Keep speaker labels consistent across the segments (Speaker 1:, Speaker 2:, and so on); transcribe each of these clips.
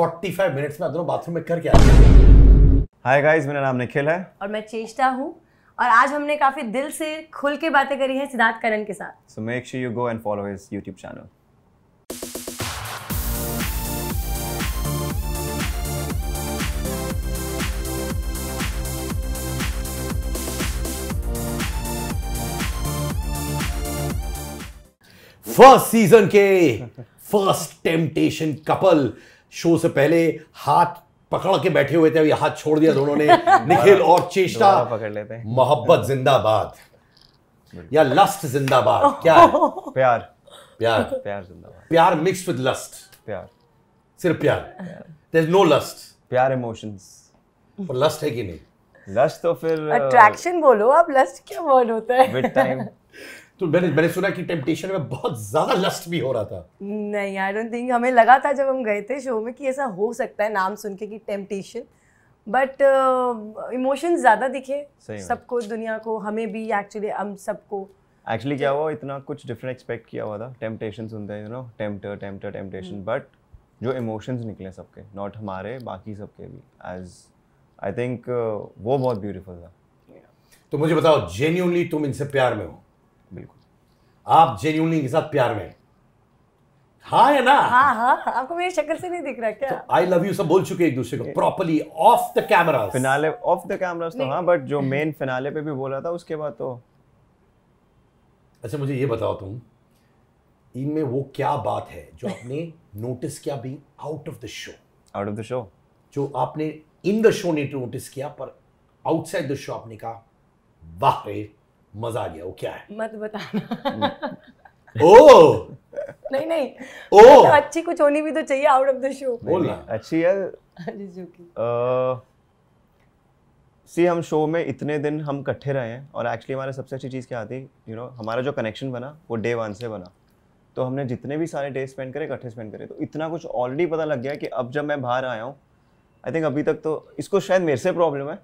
Speaker 1: 45 minutes में दोनों bathroom में करके आए
Speaker 2: हाय गाइस मेरा नाम निखिल है
Speaker 3: और मैं चेष्टा हूँ और आज हमने काफी दिल से खुल के बातें करी हैं सिद्धार्थ करण के साथ
Speaker 2: so make sure you go and follow his YouTube channel
Speaker 1: first season के फर्स्ट टेम्पटेशन कपल शो से पहले हाथ पकड़ के बैठे हुए थे अभी हाथ छोड़ दिया दोनों ने निखिल और चेष्टा पकड़ लेते हैं मोहब्बत जिंदाबाद या लस्ट जिंदाबाद क्या है प्यार प्यार प्यार जिंदाबाद प्यार मिक्स विद
Speaker 2: लस्ट प्यार सिर्फ प्यार देयर इज नो लस्ट प्यार इमोशंस और लस्ट है कि नहीं लस्ट तो फिर अट्रैक्शन
Speaker 3: बोलो आप लस्ट क्या वर्ड होता है विद टाइम
Speaker 1: तो मैंने मैंने सुना कि टेम्पटेशन में बहुत ज्यादा लस्ट भी हो रहा था
Speaker 3: नहीं आई डोंट थिंक हमें लगा था जब हम गए थे शो में कि ऐसा हो सकता है नाम सुन के कि टेम्पटेशन बट इमोशंस ज़्यादा दिखे सबको दुनिया को हमें भी एक्चुअली हम सबको
Speaker 2: एक्चुअली क्या तो- हुआ इतना कुछ डिफरेंट एक्सपेक्ट किया हुआ था टेम्पटेशन सुनते हैं you know tempter tempter temptation but जो इमोशंस निकले सबके नॉट हमारे बाकी सबके भी एज आई थिंक वो बहुत ब्यूटीफुल था तो मुझे बताओ
Speaker 1: जेन्यूनली तुम इनसे प्यार में हो बिल्कुल आप जेन्यूनली के साथ प्यार में हाँ है ना
Speaker 3: हाँ, हाँ हाँ आपको मेरी शक्ल से नहीं दिख रहा क्या
Speaker 2: आई लव यू सब बोल चुके एक दूसरे को properly off the camera finale off the camera तो हाँ बट जो मेन फिनाले पे भी बोला था उसके बाद तो
Speaker 1: अच्छा मुझे ये बताओ तुम इनमें वो क्या बात है जो आपने नोटिस किया be out of the show out of the show जो आपने इन द शो ने नोटिस किया पर आउटसाइड द शो आपने कहा वाह मजा आ गया वो क्या है
Speaker 3: मत बताना
Speaker 2: ओ
Speaker 3: नहीं नहीं ओ तो अच्छी कुछ होनी भी तो चाहिए आउट ऑफ द शो बोलना
Speaker 2: अच्छी यार सी हम शो में इतने दिन हम इकट्ठे रहे हैं और एक्चुअली हमारा सबसे अच्छी चीज़ क्या आती है यू नो हमारा जो कनेक्शन बना वो डे वन से बना तो हमने जितने भी सारे डे स्पेंड करे इकट्ठे स्पेंड करे तो इतना कुछ ऑलरेडी पता लग गया कि अब जब मैं बाहर आया हूँ आई थिंक अभी तक तो इसको शायद मेरे से प्रॉब्लम है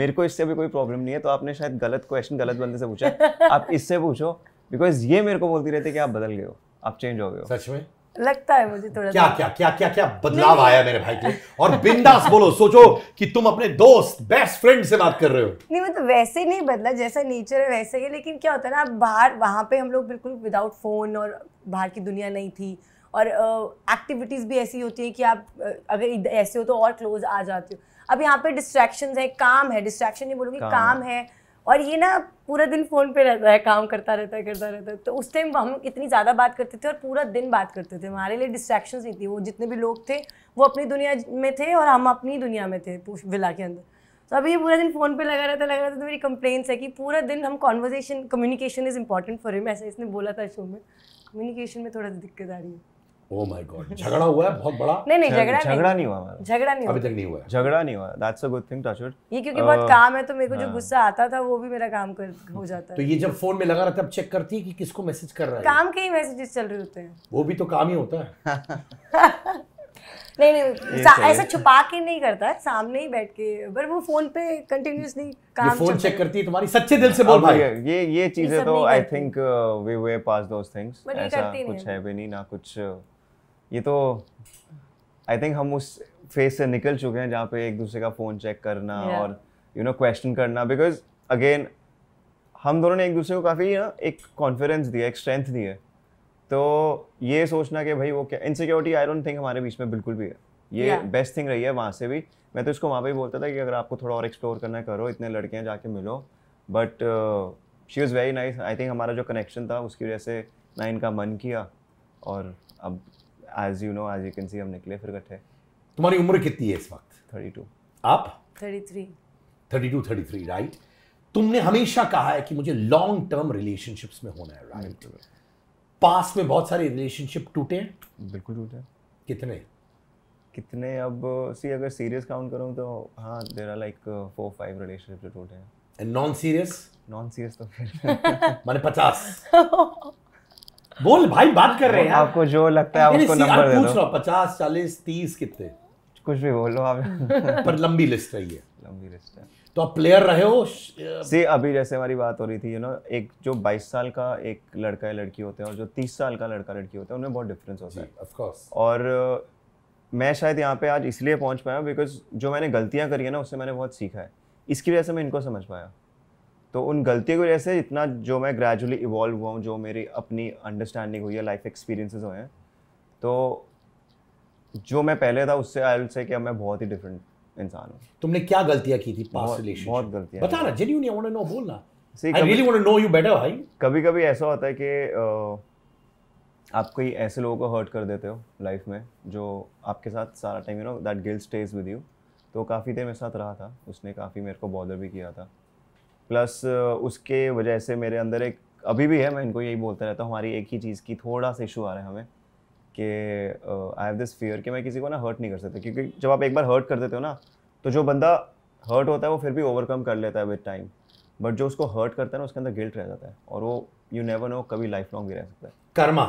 Speaker 2: मेरे को इससे भी कोई प्रॉब्लम नहीं है तो आपने शायद गलत क्वेश्चन गलत बंदे से पूछा आप इससे पूछो बिकॉज ये मेरे को बोलती रहती है कि आप बदल गए हो आप चेंज हो गए हो सच में
Speaker 3: लगता है मुझे थोड़ा क्या
Speaker 2: क्या क्या क्या क्या बदलाव आया मेरे भाई के और बिंदास बोलो सोचो कि तुम अपने
Speaker 1: दोस्त बेस्ट फ्रेंड से बात कर रहे हो
Speaker 3: नहीं मतलब वैसे नहीं बदला जैसा नेचर है वैसे ही लेकिन क्या होता है ना बाहर वहाँ पे हम लोग बिल्कुल विदाउट फोन और बाहर की दुनिया नहीं थी और एक्टिविटीज़ uh, भी ऐसी होती हैं कि आप uh, अगर ऐसे हो तो और क्लोज आ जाते हो अब यहाँ पे डिस्ट्रैक्शन है काम है डिस्ट्रैक्शन नहीं बोलूँगी काम, काम है और ये ना पूरा दिन फ़ोन पे रहता है काम करता रहता है करता रहता है तो उस टाइम हम इतनी ज़्यादा बात करते थे और पूरा दिन बात करते थे हमारे लिए डिस्ट्रैक्शन नहीं थी वो जितने भी लोग थे वो अपनी दुनिया में थे और हम अपनी दुनिया में थे विला के अंदर तो अभी ये पूरा दिन फ़ोन पे लगा रहता लगा रहता तो मेरी कंप्लेन है कि पूरा दिन हम conversation communication is important for him ऐसा इसने बोला था शो में कम्युनिकेशन में थोड़ा दिक्कत आ रही है
Speaker 2: Oh झगड़ा हुआ है बहुत बड़ा नहीं नहीं झगड़ा झगड़ा नहीं हुआ झगड़ा नहीं अभी तक नहीं हुआ झगड़ा नहीं हुआ दैट्स अ गुड थिंग ये क्योंकि बहुत काम
Speaker 3: है तो मेरे को जो हाँ। गुस्सा आता था वो भी मेरा काम कर हो जाता तो है तो
Speaker 2: ये जब फोन में
Speaker 1: लगा रहता है अब चेक करती है कि किसको मैसेज कर रहा है
Speaker 3: काम के ही मैसेजेस चल रहे होते हैं
Speaker 1: वो भी तो काम ही होता है
Speaker 3: नहीं नहीं तो ऐसा छुपा के नहीं करता है सामने ही बैठ के पर वो फोन पे काम फोन
Speaker 2: चेक करती है
Speaker 1: तुम्हारी सच्चे दिल से बोल ये
Speaker 2: ये चीजें तो I think way pass those things ऐसा कुछ है भी नहीं ना कुछ uh, ये तो आई थिंक हम उस फेज से निकल चुके हैं जहाँ पे एक दूसरे का फ़ोन चेक करना yeah. और यू नो क्वेश्चन करना बिकॉज अगेन हम दोनों ने एक दूसरे को काफ़ी ना एक कॉन्फिडेंस दिया एक स्ट्रेंथ दी है तो ये सोचना कि भाई वो क्या इनसिक्योरिटी आई डोंट थिंक हमारे बीच में बिल्कुल भी है ये बेस्ट yeah. थिंग रही है वहाँ से भी मैं तो इसको वहाँ पर ही बोलता था कि अगर आपको थोड़ा और एक्सप्लोर करना करो इतने लड़के हैं जाके मिलो but she is very nice I think हमारा जो कनेक्शन था उसकी वजह से ना इनका मन किया और अब as you know as you can see हम निकले फिर इकट्ठे तुम्हारी उम्र कितनी है इस वक्त थर्टी टू
Speaker 1: आप thirty three thirty two thirty three right तुमने हमेशा कहा है कि मुझे लॉन्ग टर्म रिलेशनशिप्स में होना है राइट पास में बहुत सारे
Speaker 2: रिलेशनशिप टूटे हैं बिल्कुल टूटे हैं कितने कितने अब सी अगर सीरियस काउंट करूँ तो हाँ there are like four five relationship टूटे हैं नॉन सीरियस नॉन सीरियस तो फिर मैंने पचास बोल भाई बात कर रहे हैं आपको जो लगता है उसको नंबर दे दो
Speaker 1: पचास चालीस तीस कितने
Speaker 2: कुछ भी बोलो आप पर लंबी लिस्ट रही है लंबी लिस्ट है तो आप प्लेयर रहे हो सी अभी जैसे हमारी बात हो रही थी यू नो एक जो 22 साल का एक लड़का या लड़की होते हैं और जो 30 साल का लड़का लड़की होते हैं उनमें बहुत डिफरेंस होता है ऑफ कोर्स और मैं शायद यहाँ पे आज इसलिए पहुँच पाया बिकॉज जो मैंने गलतियाँ करी है ना उससे मैंने बहुत सीखा है इसकी वजह से मैं इनको समझ पाया तो उन गलतियों की वजह से इतना जो मैं ग्रेजुअली इवॉल्व हुआ हूँ जो मेरी अपनी अंडरस्टैंडिंग हुई है लाइफ एक्सपीरियंसेस हुए हैं तो जो मैं पहले था उससे आई से कि मैं बहुत ही डिफरेंट इंसान हूँ तुमने क्या गलतियाँ की थी पास बहुत गलतियाँ genuine
Speaker 1: I want to know बोलना
Speaker 2: भाई कभी कभी ऐसा होता है कि आप कोई ऐसे लोगों को हर्ट कर देते हो लाइफ में जो आपके साथ सारा time you know that guilt stays with you तो काफ़ी देर मेरे साथ रहा था उसने काफ़ी मेरे को बॉदर भी किया था प्लस उसके वजह से मेरे अंदर एक अभी भी है मैं इनको यही बोलता रहता हूँ हमारी एक ही चीज़ की थोड़ा सा इशू आ रहा है हमें कि आई हैव दिस फियर कि मैं किसी को ना हर्ट नहीं कर सकता क्योंकि जब आप एक बार हर्ट कर देते हो ना तो जो बंदा हर्ट होता है वो फिर भी ओवरकम कर लेता है विद टाइम बट जो उसको हर्ट करता है ना उसके अंदर गिल्ट रह जाता है और वो यू नेवर नो कभी लाइफ लॉन्ग भी रह सकता है कर्मा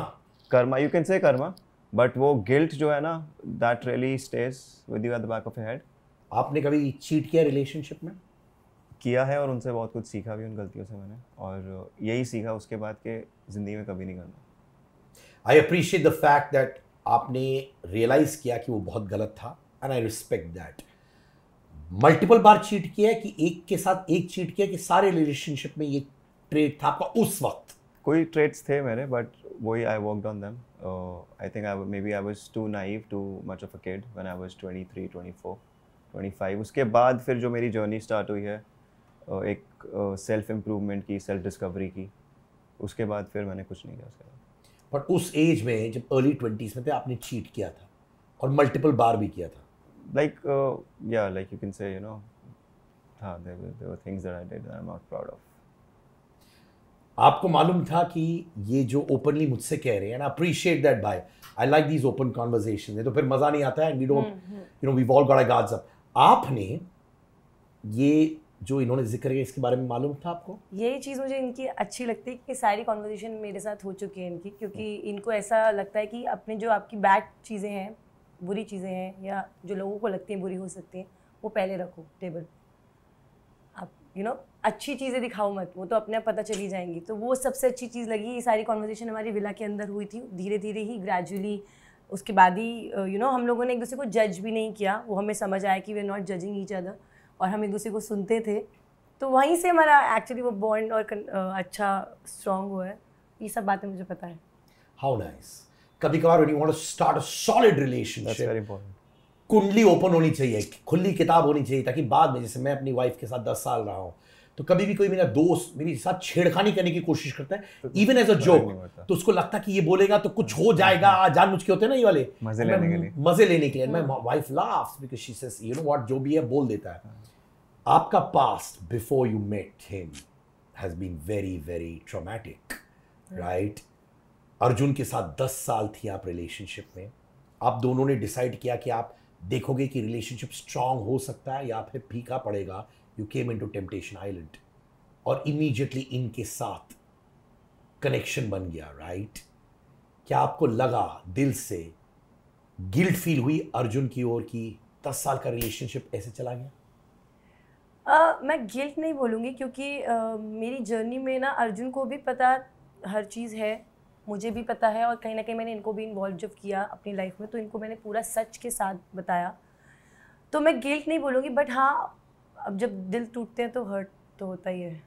Speaker 2: कर्मा यू कैन से कर्मा बट वो गिल्ट जो है ना that really stays with you at the back of head आपने कभी चीट किया रिलेशनशिप में किया है और उनसे बहुत कुछ सीखा भी उन गलतियों से मैंने और यही सीखा उसके बाद कि ज़िंदगी में कभी नहीं करना I appreciate the fact that आपने
Speaker 1: रियलाइज़ किया कि वो बहुत गलत था and I respect that multiple बार चीट किया है कि एक के साथ एक चीट किया कि सारे रिलेशनशिप में ये ट्रेड था आपका उस
Speaker 2: वक्त कोई ट्रेड्स थे मेरे बट वही I work on them I think I may B I was too naive too much of a kid when I twenty four twenty five उसके बाद फिर जो मेरी जर्नी स्टार्ट हुई है एक सेल्फ इम्प्रूवमेंट की सेल्फ डिस्कवरी की उसके बाद फिर मैंने कुछ नहीं किया उसके बाद बट उस एज में जब अर्ली ट्वेंटीज़ में थे आपने चीट किया था और मल्टीपल बार भी किया था लाइक या like you can say you know things that I did I am not proud of आपको
Speaker 1: मालूम था कि ये जो ओपनली मुझसे कह रहे हैं ना appreciate that by I like these open conversation तो फिर मज़ा नहीं आता है we don't you know we up आपने ये जो इन्होंने जिक्र किया इसके बारे में मालूम था आपको
Speaker 3: यही चीज़ मुझे इनकी अच्छी लगती है कि सारी कॉन्वर्जेशन मेरे साथ हो चुकी है इनकी क्योंकि हम्म। इनको ऐसा लगता है कि अपने जो आपकी बैड चीज़ें हैं बुरी चीज़ें हैं या जो लोगों को लगती हैं बुरी हो सकती हैं वो पहले रखो टेबल आप यू you नो know, अच्छी चीज़ें दिखाओ मत वो तो अपने आप पता चली जाएंगी तो वो सबसे अच्छी चीज़ लगी ये सारी कॉन्वर्जेशन हमारी विला के अंदर हुई थी धीरे धीरे ही ग्रेजुअली उसके बाद ही यू uh, नो हम लोगों ने एक दूसरे को जज भी नहीं किया वो हमें समझ आया कि we're not judging each other और हम एक दूसरे को सुनते थे तो वहीं से हमारा एक्चुअली वो बॉन्ड और अच्छा स्ट्रॉन्ग हुआ है ये सब बातें मुझे पता है
Speaker 1: हाउ नाइस कभी कभार when you want to start a solid relationship that's very important कुंडली ओपन होनी चाहिए खुली किताब होनी चाहिए ताकि बाद में जैसे मैं अपनी वाइफ के साथ दस साल रहा हूँ तो कभी भी कोई मेरा दोस्त मेरे साथ छेड़खानी करने की कोशिश करता है इवन एज अ जोक तो उसको लगता है कि ये बोलेगा तो कुछ हो जाएगा हाँ, हाँ। जान मुझके होते हैं ना ये वाले मजे लेने के लिए मजे लेने के लिए my wife laughs because she says you know what जो भी है बोल देता है हाँ। आपका past before you met him has been very very traumatic right Arjun के साथ दस साल थी आप रिलेशनशिप में आप दोनों ने डिसाइड किया कि आप देखोगे कि रिलेशनशिप स्ट्रांग हो सकता है या फिर फीका पड़ेगा you came into temptation island और इमीजिएटली इनके साथ कनेक्शन बन गया राइट right? क्या आपको लगा दिल से गिल्ट फील हुई अर्जुन की ओर की दस साल का रिलेशनशिप ऐसे चला गया
Speaker 3: मैं गिल्ट नहीं बोलूँगी क्योंकि मेरी जर्नी में ना अर्जुन को भी पता हर चीज़ है मुझे भी पता है और कहीं ना कहीं मैंने इनको भी इन्वॉल्व जब किया अपनी लाइफ में तो इनको मैंने पूरा सच के साथ बताया तो मैं गिल्ट नहीं बोलूँगी बट हाँ अब जब दिल टूटते हैं तो हर्ट तो होता ही है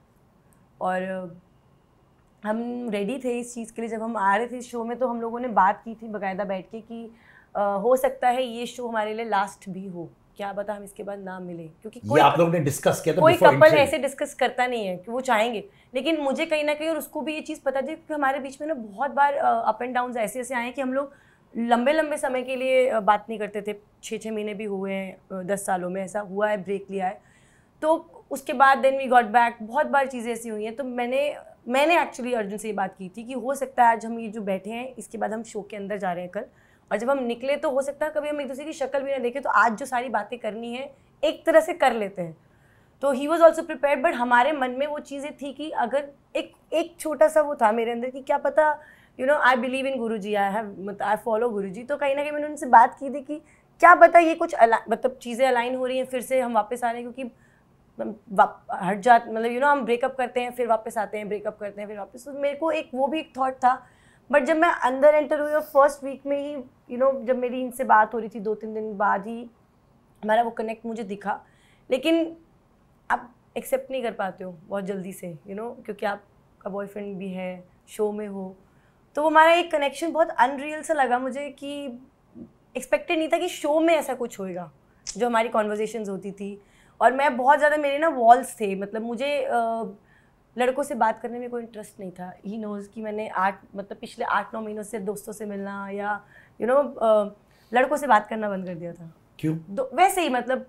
Speaker 3: और हम रेडी थे इस चीज़ के लिए जब हम आ रहे थे इस शो में तो हम लोगों ने बात की थी बाकायदा बैठ के कि आ, हो सकता है ये शो हमारे लिए लास्ट भी हो क्या पता हम इसके बाद ना मिले क्योंकि कोई आप लोगों
Speaker 1: ने डिस्कस किया कोई कपल ऐसे
Speaker 3: डिस्कस करता नहीं है कि वो चाहेंगे लेकिन मुझे कहीं ना कहीं और उसको भी ये चीज़ पता थी कि हमारे बीच में ना बहुत बार अप एंड डाउन ऐसे ऐसे आए कि हम लोग लंबे लंबे समय के लिए बात नहीं करते थे छः छः महीने भी हुए हैं दस सालों में ऐसा हुआ है ब्रेक लिया है तो उसके बाद देन वी गॉट बैक बहुत बार चीज़ें ऐसी हुई हैं तो मैंने मैंने एक्चुअली अर्जुन से ये बात की थी कि हो सकता है आज हम ये जो बैठे हैं इसके बाद हम शो के अंदर जा रहे हैं कल और जब हम निकले तो हो सकता है कभी हम एक दूसरे की शक्ल भी ना देखें तो आज जो सारी बातें करनी है एक तरह से कर लेते हैं तो he was also prepare but हमारे मन में वो चीज़ें थी कि अगर एक एक छोटा सा वो था मेरे अंदर कि क्या पता you know I believe in guru ji I have I follow गुरु जी तो कहीं ना कहीं मैंने उनसे बात की थी कि क्या पता ये कुछ मतलब चीज़ें अलाइन हो रही हैं फिर से हम वापस आ रहे हैं क्योंकि हट जा मतलब यू नो हम ब्रेकअप करते हैं फिर वापस आते हैं ब्रेकअप करते हैं फिर वापस तो मेरे को एक वो भी एक थाट था बट जब मैं अंदर एंटर हुई और फर्स्ट वीक में ही यू you नो know, जब मेरी इनसे बात हो रही थी दो तीन दिन बाद ही हमारा वो कनेक्ट मुझे दिखा लेकिन आप एक्सेप्ट नहीं कर पाते हो बहुत जल्दी से यू you नो know, क्योंकि आपका बॉयफ्रेंड भी है शो में हो तो वो हमारा एक कनेक्शन बहुत अनरियल सा लगा मुझे कि एक्सपेक्टेड नहीं था कि शो में ऐसा कुछ होएगा जो हमारी कॉन्वर्जेशन होती थी और मैं बहुत ज़्यादा मेरे ना वॉल्स थे मतलब मुझे uh, लड़कों से बात करने में कोई इंटरेस्ट नहीं था ही नोज़ कि मैंने आठ मतलब पिछले आठ नौ महीनों से दोस्तों से मिलना या यू you नो know, लड़कों से बात करना बंद कर दिया था क्यों वैसे ही मतलब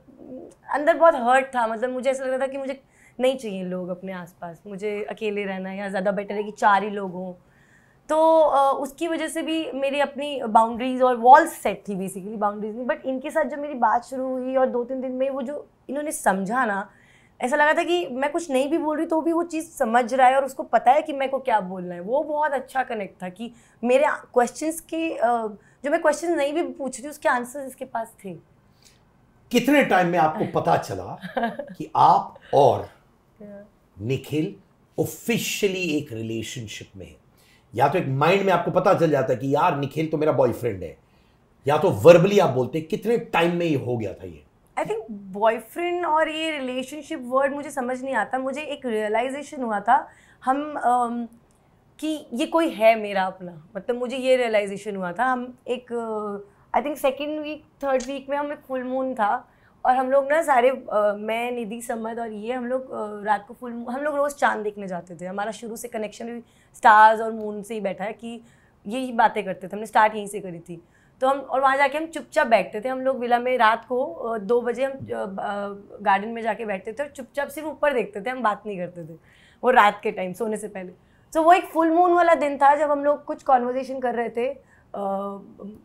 Speaker 3: अंदर बहुत हर्ट था मतलब मुझे ऐसा लग रहा था कि मुझे नहीं चाहिए लोग अपने आसपास मुझे अकेले रहना या ज़्यादा बेटर है कि चार ही लोग हों तो उसकी वजह से भी मेरी अपनी बाउंड्रीज और वॉल्स सेट थी बेसिकली बाउंड्रीज में बट इनके साथ जब मेरी बात शुरू हुई और दो तीन दिन में वो जो इन्होंने समझा ना ऐसा लगा था कि मैं कुछ नहीं भी बोल रही तो भी वो चीज़ समझ रहा है और उसको पता है कि मेरे को क्या बोलना है वो बहुत अच्छा कनेक्ट था कि मेरे क्वेश्चन के जो मैं क्वेश्चन नहीं भी पूछ रही उसके आंसर इसके पास थे
Speaker 1: कितने टाइम में आपको पता चला कि आप और निखिल ऑफिशियली एक रिलेशनशिप में है या तो एक माइंड में आपको पता चल जाता है कि यार निखिल तो मेरा बॉयफ्रेंड है या तो वर्बली आप बोलते कितने टाइम में ये हो गया था ये
Speaker 3: आई थिंक बॉयफ्रेंड और ये रिलेशनशिप वर्ड मुझे समझ नहीं आता मुझे एक रियलाइजेशन हुआ था हम um, कि ये कोई है मेरा अपना मतलब मुझे ये रियलाइजेशन हुआ था हम एक I think second week third week में हम एक फुल मून था और हम लोग ना सारे uh, मैं निधि समद और ये हम लोग uh, रात को फुल हम लोग रोज़ चांद देखने जाते थे हमारा शुरू से कनेक्शन भी स्टार्स और मून से ही बैठा है कि ये बातें करते थे हमने स्टार्ट यहीं से करी थी तो हम और वहाँ जाके हम चुपचाप बैठते थे हम लोग विला में रात को दो बजे हम गार्डन में जाके बैठते थे और चुपचाप सिर्फ ऊपर देखते थे हम बात नहीं करते थे वो रात के टाइम सोने से पहले तो so, वो एक फुल मून वाला दिन था जब हम लोग कुछ कॉन्वर्जेशन कर रहे थे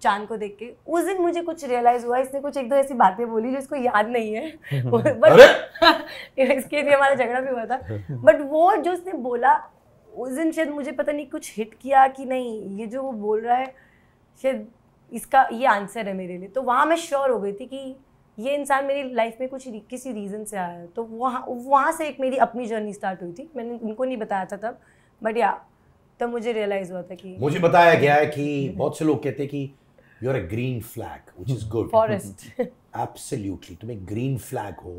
Speaker 3: चांद को देख के उस दिन मुझे कुछ रियलाइज हुआ इसने कुछ एक दो ऐसी बातें बोली जो इसको याद नहीं है बट इसके लिए हमारा झगड़ा भी हुआ था बट वो जो उसने बोला उस दिन शायद मुझे पता नहीं कुछ हिट किया कि नहीं ये जो वो बोल रहा है शायद इसका ये आंसर है मेरे लिए तो वहाँ मैं श्योर हो गई थी कि ये इंसान मेरी लाइफ में कुछ किसी रीज़न से आया है तो वहाँ वहाँ से एक मेरी अपनी जर्नी स्टार्ट हुई थी मैंने उनको नहीं बताया था तब बट या तब मुझे रियलाइज हुआ था कि मुझे बताया गया है कि बहुत
Speaker 1: से लोग कहते हैं कि you are a green flag which is good forest absolutely तुम एक ग्रीन फ्लैग हो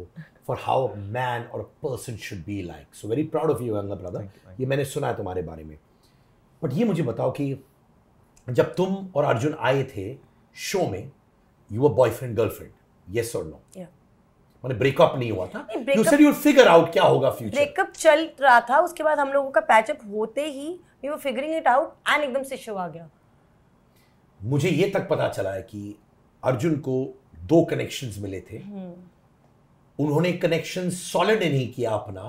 Speaker 1: फॉर हाउ अ मैन और a person should be like so very proud of you अंगा ब्रदर ये मैंने सुना है तुम्हारे बारे में बट ये मुझे बताओ कि जब तुम और अर्जुन आए थे शो में you were boyfriend girlfriend yes और नो मैंने ब्रेकअप नहीं हुआ था you said you figure out क्या होगा फ्यूचर
Speaker 3: ब्रेकअप चल रहा था उसके बाद हम लोगों का पैचअप होते ही we were figuring it out and एकदम से शो आ गया
Speaker 1: मुझे ये तक पता चला है कि अर्जुन को दो कनेक्शंस मिले थे hmm. उन्होंने कनेक्शन सॉलिड नहीं किया अपना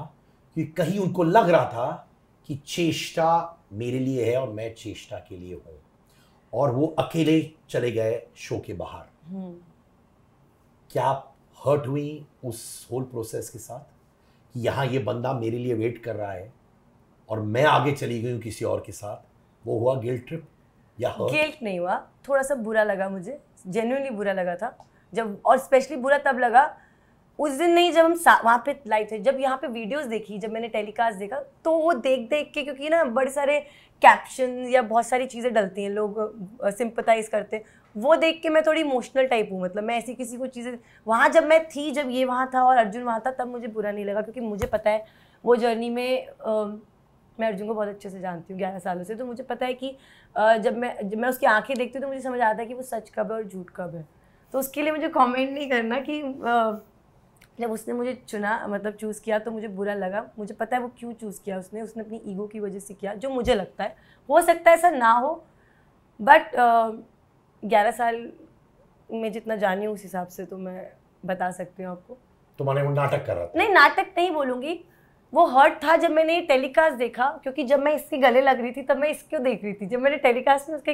Speaker 1: कि कहीं उनको लग रहा था कि चेष्टा मेरे लिए है और मैं चेष्टा के लिए हूं और वो अकेले चले गए शो के बाहर हम्म। क्या आप हर्ट हुई उस होल प्रोसेस के साथ कि यहाँ ये बंदा मेरे लिए वेट कर रहा है और मैं आगे चली गई हूँ किसी और के साथ वो हुआ गिल्ट ट्रिप या हर्ट गिल्ट
Speaker 3: नहीं हुआ थोड़ा सा बुरा लगा मुझे जेन्यूनली बुरा लगा था जब और स्पेशली बुरा तब लगा उस दिन नहीं जब हम वहाँ पे लाइव थे जब यहाँ पे वीडियोस देखी जब मैंने टेलीकास्ट देखा तो वो देख देख के क्योंकि ना बड़े सारे कैप्शन या बहुत सारी चीज़ें डलती हैं लोग सिंपथाइज करते हैं वो देख के मैं थोड़ी इमोशनल टाइप हूँ मतलब मैं ऐसी किसी को चीज़ें वहाँ जब मैं थी जब ये वहाँ था और अर्जुन वहाँ था तब मुझे बुरा नहीं लगा क्योंकि मुझे पता है वो जर्नी में आ, मैं अर्जुन को बहुत अच्छे से जानती हूँ ग्यारह सालों से तो मुझे पता है कि आ, जब मैं जब मैं उसकी आंखें देखती हूँ तो मुझे समझ आता है कि वो सच कब है और झूठ कब है तो उसके लिए मुझे कमेंट नहीं करना कि आ, जब उसने मुझे चुना मतलब चूज़ किया तो मुझे बुरा लगा मुझे पता है वो क्यों चूज़ किया उसने उसने अपनी ईगो की वजह से किया जो मुझे लगता है हो सकता है ऐसा ना हो बट ग्यारह साल में जितना जानी हूँ उस हिसाब से तो मैं बता सकती हूँ आपको
Speaker 1: तुम्हारे तो वो नाटक कर रहा था
Speaker 3: नहीं नाटक नहीं बोलूँगी वो हर्ट था जब मैंने टेलीकास्ट देखा क्योंकि जब मैं इसके गले लग रही थी तब मैं इसको देख रही थी जब मैंने टेलीकास्ट में उसके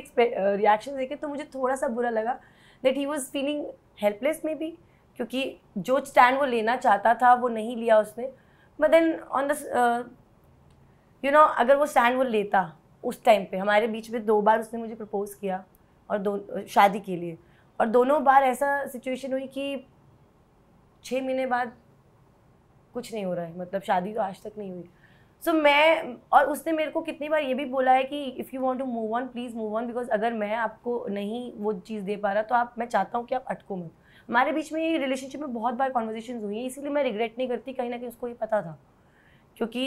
Speaker 3: रिएक्शन देखे तो मुझे थोड़ा सा बुरा लगा that he was feeling helpless maybe क्योंकि जो स्टैंड वो लेना चाहता था वो नहीं लिया उसने but then on the you know अगर वो स्टैंड वो लेता उस टाइम पे हमारे बीच में दो बार उसने मुझे प्रपोज़ किया और दो शादी के लिए और दोनों बार ऐसा सिचुएशन हुई कि छः महीने बाद कुछ नहीं हो रहा है मतलब शादी तो आज तक नहीं हुई सो so, मैं और उसने मेरे को कितनी बार ये भी बोला है कि if you want to move on please move on because अगर मैं आपको नहीं वो चीज़ दे पा रहा तो आप मैं चाहता हूँ कि आप अटको मत हमारे बीच में रिलेशनशिप में बहुत बार कॉन्वर्जेशन हुई है इसीलिए मैं रिग्रेट नहीं करती कहीं ना कहीं उसको ये पता था क्योंकि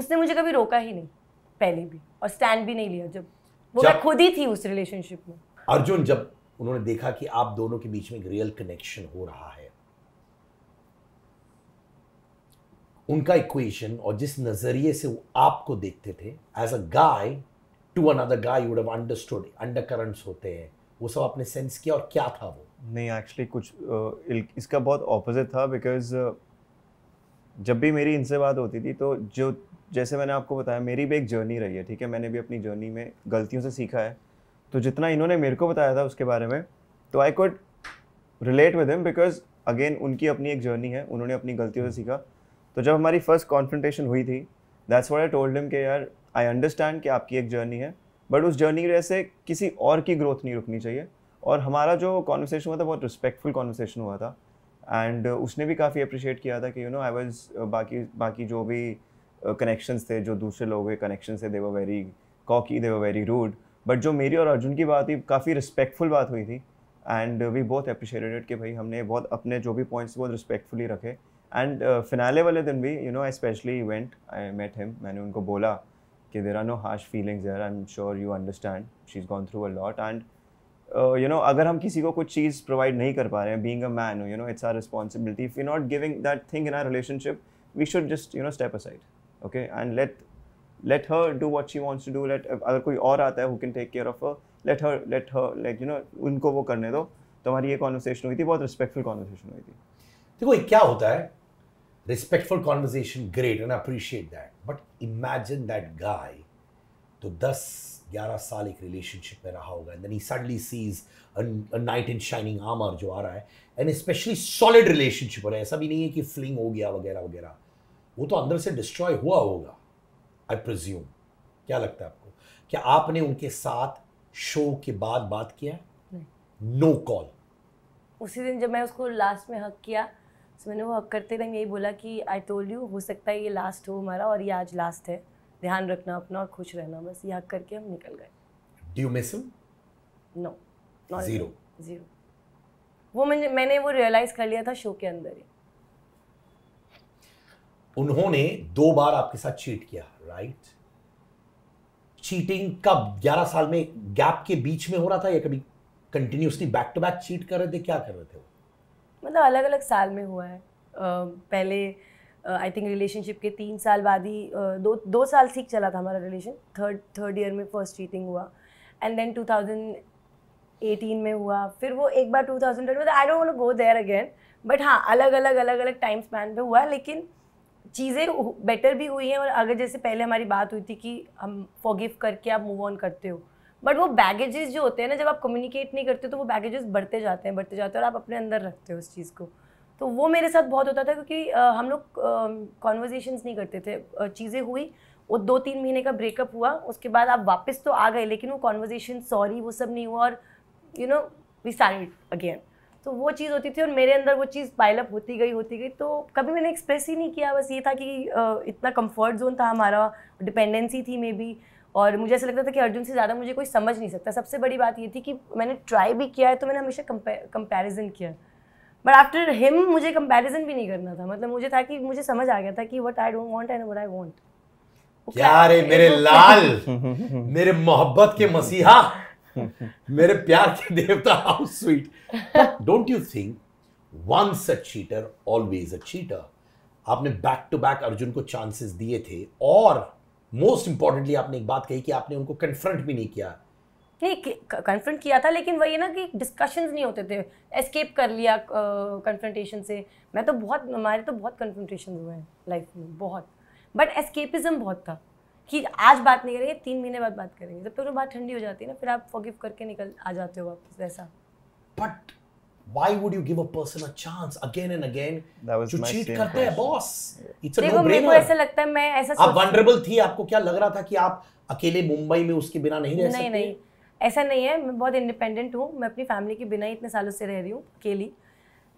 Speaker 3: उसने मुझे कभी रोका ही नहीं पहले भी और स्टैंड भी नहीं लिया जब वो मैं खुद ही थी उस रिलेशनशिप में
Speaker 1: अर्जुन जब उन्होंने देखा कि आप दोनों के बीच में एक रियल कनेक्शन हो रहा है उनका इक्वेशन और जिस नजरिए से वो आपको देखते थे as a guy to another guy would have understood undercurrents होते हैं वो सब आपने सेंस किया और क्या था वो
Speaker 2: नहीं एक्चुअली कुछ इसका बहुत ऑपोजिट था बिकॉज जब भी मेरी इनसे बात होती थी तो जो जैसे मैंने आपको बताया मेरी भी एक जर्नी रही है ठीक है मैंने भी अपनी जर्नी में गलतियों से सीखा है तो जितना इन्होंने मेरे को बताया था उसके बारे में तो I could relate with him because again उनकी अपनी एक जर्नी है उन्होंने अपनी गलतियों से सीखा तो जब हमारी फर्स्ट कॉन्फ्रेंटेशन हुई थी that's what I told him के यार आई अंडरस्टैंड कि आपकी एक जर्नी है बट उस जर्नी की वजह से किसी और की ग्रोथ नहीं रुकनी चाहिए और हमारा जो कॉन्वर्सेशन हुआ था बहुत रिस्पेक्टफुल कॉन्वर्सेशन हुआ था एंड उसने भी काफ़ी अप्रिशिएट किया था कि यू नो आई वॉज बाकी बाकी जो भी कनेक्शन uh, थे जो दूसरे लोगों के कनेक्शन थे they were very cocky they were very rude but जो मेरी और अर्जुन की बात हुई काफ़ी रिस्पेक्टफुल बात हुई थी एंड वी बहुत अप्रिशिएटेड कि भाई हमने बहुत अपने जो भी पॉइंट्स बहुत रिस्पेक्टफुली रखे एंड फिनाले uh, वाले दिन भी you know I specially event I met him मैंने उनको बोला कि there are no harsh feelings there I am sure you understand she is gone through a lot and you uh, no अगर हम किसी को कुछ चीज़ प्रोवाइड नहीं कर पा रहे हैं being a man you know it's our responsibility if you not giving that thing in our relationship we should just you know step aside okay and let let her do what she wants to do let अगर कोई और आता है who can take care of her let her let her like you know उनको वो करने दो तो हमारी ये कॉन्वर्सेशन हुई थी बहुत रिस्पेक्टफुल कॉन्वर्सेशन हुई थी देखो क्या होता है
Speaker 1: respectful conversation great and appreciate that but imagine that guy तो दस ग्यारह साल एक रिलेशनशिप में रहा होगा and then he suddenly sees a knight in shining armour जो आ रहा है एंड स्पेशली सॉलिड रिलेशनशिप हो रहा है ऐसा भी नहीं है कि फ्लिंग हो गया वगैरह वगैरह वो तो अंदर से डिस्ट्रॉय हुआ होगा आई प्रज्यूम क्या लगता है आपको क्या आपने उनके साथ शो के बाद बात किया नो कॉल
Speaker 3: उसी दिन जब मैं उसको लास्ट में हक किया तो मैंने वो हक करते टाइम यही बोला कि आई टोल्ड यू हो सकता है ये लास्ट हो हमारा और ये आज लास्ट है ध्यान रखना अपना और खुश रहना बस याद करके हम निकल गए do you miss him no zero zero वो मैंने मैंने वो रियलाइज कर लिया था शो के अंदर ही
Speaker 1: उन्होंने दो बार आपके साथ चीट किया राइट चीटिंग कब 11 साल में गैप के बीच में हो रहा था या कभी continuously back to back cheat कर रहे थे क्या कर रहे थे वो
Speaker 3: मतलब अलग अलग साल में हुआ है uh, पहले आई थिंक रिलेशनशिप के तीन साल बाद ही uh, दो दो साल ठीक चला था हमारा रिलेशन थर्ड थर्ड ईयर में फर्स्ट चीटिंग हुआ एंड देन 2018 में हुआ फिर वो एक बार 2010 में I don't want go there again but हाँ अलग अलग अलग अलग टाइम स्पैन पे हुआ लेकिन चीज़ें बेटर भी हुई हैं और अगर जैसे पहले हमारी बात हुई थी कि हम फॉगिव करके आप मूव ऑन करते हो बट वो बैगेजेस जो होते हैं ना जब आप कम्युनिकेट नहीं करते तो वो बैगेजेस बढ़ते जाते हैं बढ़ते जाते हैं और आप अपने अंदर रखते हो उस चीज़ को तो वो मेरे साथ बहुत होता था क्योंकि हम लोग कॉन्वर्जेशंस नहीं करते थे चीज़ें हुई वो दो तीन महीने का ब्रेकअप हुआ उसके बाद आप वापस तो आ गए लेकिन वो कॉन्वर्जेशन सॉरी वो सब नहीं हुआ और you know we start again तो वो चीज़ होती थी और मेरे अंदर वो चीज़ पाइलअप होती गई होती गई तो कभी मैंने एक्सप्रेस ही नहीं किया बस ये था कि इतना कंफर्ट जोन था हमारा डिपेंडेंसी थी मे बी और मुझे ऐसा लगता था कि अर्जुन से ज़्यादा मुझे कोई समझ नहीं सकता सबसे बड़ी बात ये थी कि मैंने ट्राई भी किया है तो मैंने हमेशा कंपेरिजन किया है बट आफ्टर हिम मुझे कंपैरिजन भी नहीं करना था मतलब मुझे था कि मुझे समझ आ गया था कि what I don't want and what I want
Speaker 1: क्या रे मेरे लाल मेरे मोहब्बत के मसीहा मेरे प्यार के देवता how sweet don't you think once a cheater always a cheater आपने बैक टू बैक अर्जुन को चांसेस दिए थे और मोस्ट इंपॉर्टेंटली आपने एक बात कही कि आपने उनको कन्फ्रंट भी नहीं किया
Speaker 3: नहीं कन्फ्रंट किया था लेकिन वही है ना कि डिस्कशंस नहीं होते थे एस्केप कर लिया कन्फ्रंटेशन से मैं तो बहुत हमारे तो बहुत कन्फ्रंटेशन हुए हैं लाइफ में बहुत बट एस्केपिज्म बहुत था कि आज बात नहीं करेंगे तीन महीने बाद बात करेंगे जब तक तो बात ठंडी हो जाती है ना फिर आप फॉगिव करके निकल आ जाते हो वापस वैसा
Speaker 1: but why would you give a person a chance again and again that was my जो चीट करते हैं boss
Speaker 3: it's a no brainer ऐसा लगता है मैं ऐसा आप vulnerable
Speaker 1: थी आपको क्या लग रहा था कि आप अकेले मुंबई में उसके बिना नहीं रह सकते नहीं
Speaker 3: नहीं ऐसा नहीं है मैं बहुत इंडिपेंडेंट हूँ मैं अपनी फैमिली के बिना ही इतने सालों से रह रही हूँ अकेली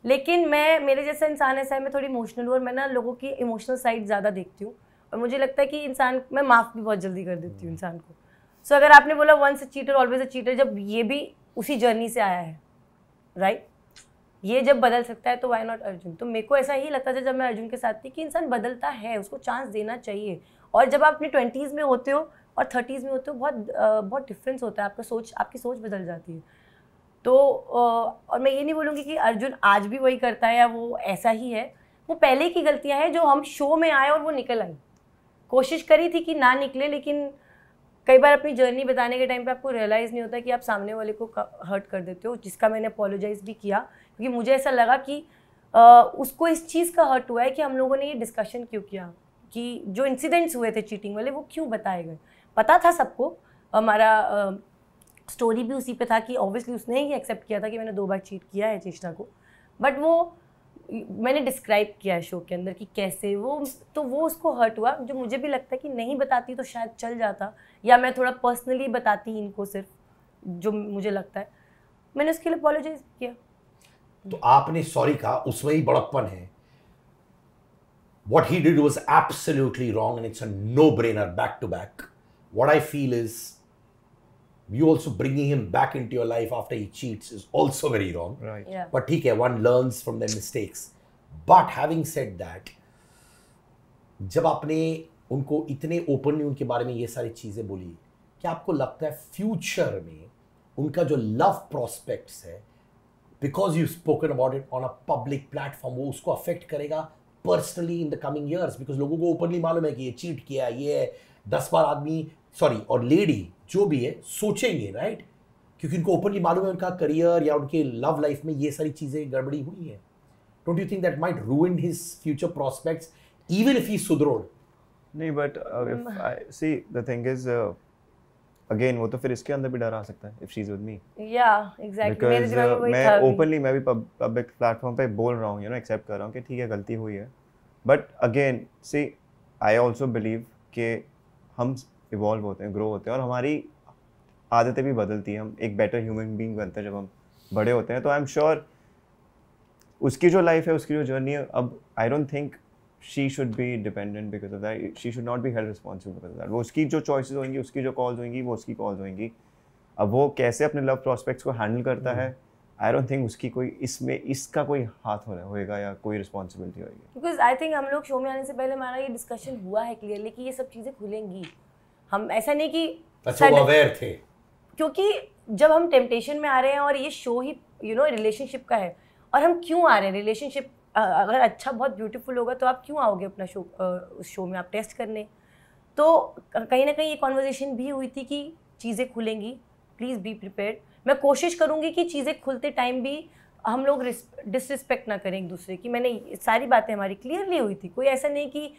Speaker 3: लेकिन मैं मेरे जैसा इंसान ऐसा है मैं थोड़ी इमोशनल हूँ और मैं ना लोगों की इमोशनल साइड ज़्यादा देखती हूँ और मुझे लगता है कि इंसान मैं माफ़ भी बहुत जल्दी कर देती हूँ हम्म। इंसान को सो so, अगर आपने बोला once a cheater always a cheater जब ये भी उसी जर्नी से आया है राइट right? ये जब बदल सकता है तो वाई नॉट अर्जुन तो मेरे को ऐसा ही लगता था जब मैं अर्जुन के साथ थी कि इंसान बदलता है उसको चांस देना चाहिए और जब आप अपनी ट्वेंटीज़ में होते हो और थर्टीज़ में होते हो बहुत बहुत डिफरेंस होता है आपका सोच आपकी सोच बदल जाती है तो और मैं ये नहीं बोलूँगी कि अर्जुन आज भी वही करता है या वो ऐसा ही है वो पहले की गलतियाँ हैं जो हम शो में आए और वो निकल आई कोशिश करी थी कि ना निकले लेकिन कई बार अपनी जर्नी बताने के टाइम पे आपको रियलाइज़ नहीं होता कि आप सामने वाले को हर्ट कर देते हो जिसका मैंने अपोलोजाइज भी किया क्योंकि मुझे ऐसा लगा कि आ, उसको इस चीज़ का हर्ट हुआ है कि हम लोगों ने ये डिस्कशन क्यों किया कि जो इंसिडेंट्स हुए थे चीटिंग वाले वो क्यों बताए गए पता था सबको हमारा स्टोरी भी उसी पे था कि ऑब्वियसली उसने ही एक्सेप्ट किया था कि मैंने दो बार चीट किया है चेष्टा को बट वो मैंने डिस्क्राइब किया है शो के अंदर कि कैसे वो तो वो उसको हर्ट हुआ जो मुझे भी लगता है कि नहीं बताती तो शायद चल जाता या मैं थोड़ा पर्सनली बताती इनको सिर्फ जो मुझे लगता है मैंने उसके लिए अपॉलोजाइज किया
Speaker 1: तो आपने सॉरी कहा उसमें ही बड़प्पन है what he did was absolutely wrong and it's a no brainer back to back what I feel is you also bringing him back into your life after he cheats is also very wrong. Right. Yeah. But okay, one learns from their mistakes. But having said that, जब आपने उनको इतने openly उनके बारे में ये सारी चीज़ें बोली क्या आपको लगता है फ्यूचर में उनका जो लव प्रॉस्पेक्ट्स है because you spoken about it on a public platform वो उसको अफेक्ट करेगा personally in the coming years because लोगों को ओपनली मालूम है कि ये चीट किया ये दस बार आदमी सॉरी और लेडी जो भी है सोचेंगे राइट क्योंकि उनको ओपनली मालूम है उनका करियर या उनके लव लाइफ में ये सारी चीज़ें गड़बड़ी हुई है don't you think that might ruin his future
Speaker 2: prospects even if he सुधरोड नहीं but see the thing is again वो तो फिर इसके अंदर भी डर आ सकता है if she is with me
Speaker 3: या एग्जैक्टली मेरे दिमाग में uh, वही मैं ओपनली
Speaker 2: मैं भी पब्लिक प्लेटफॉर्म पे बोल रहा हूं यू नो एक्सेप्ट कर रहा हूं कि ठीक है गलती हुई है but again see I also believe कि हम इवॉल्व होते हैं ग्रो होते हैं और हमारी आदतें भी बदलती हैं हम एक बेटर ह्यूमन बींग बनते हैं जब हम बड़े होते हैं तो आई एम श्योर उसकी जो लाइफ है उसकी जो जर्नी है अब I don't think she should be dependent because of that she should not be held responsible because that वो उसकी जो चॉइसेस होंगी उसकी जो कॉल्स होंगी वो उसकी कॉल्स होंगी अब वो कैसे अपने लव प्रॉस्पेक्ट्स को हैंडल करता हम्म। है आई डोंट थिंक उसकी कोई इसमें इसका कोई हाथ होना होएगा या कोई रिस्पॉन्सिबिलिटी होगी
Speaker 3: बिकॉज आई थिंक हम लोग शो में आने से पहले हमारा ये डिस्कशन हुआ है क्लियरली कि ये सब चीज़ें खुलेंगी हम ऐसा नहीं कि अच्छा वो अवेयर थे क्योंकि जब हम टेम्पटेशन में आ रहे हैं और ये शो ही यू नो रिलेशनशिप का है और हम क्यों आ रहे हैं रिलेशनशिप अगर अच्छा बहुत ब्यूटीफुल होगा तो आप क्यों आओगे अपना शो उस शो में आप टेस्ट करने तो कहीं ना कहीं ये कॉन्वर्जेशन भी हुई थी कि चीज़ें खुलेंगी प्लीज़ बी प्रिपेयर मैं कोशिश करूंगी कि चीज़ें खुलते टाइम भी हम लोग डिसरिस्पेक्ट ना करें एक दूसरे की मैंने सारी बातें हमारी क्लियरली हुई थी कोई ऐसा नहीं कि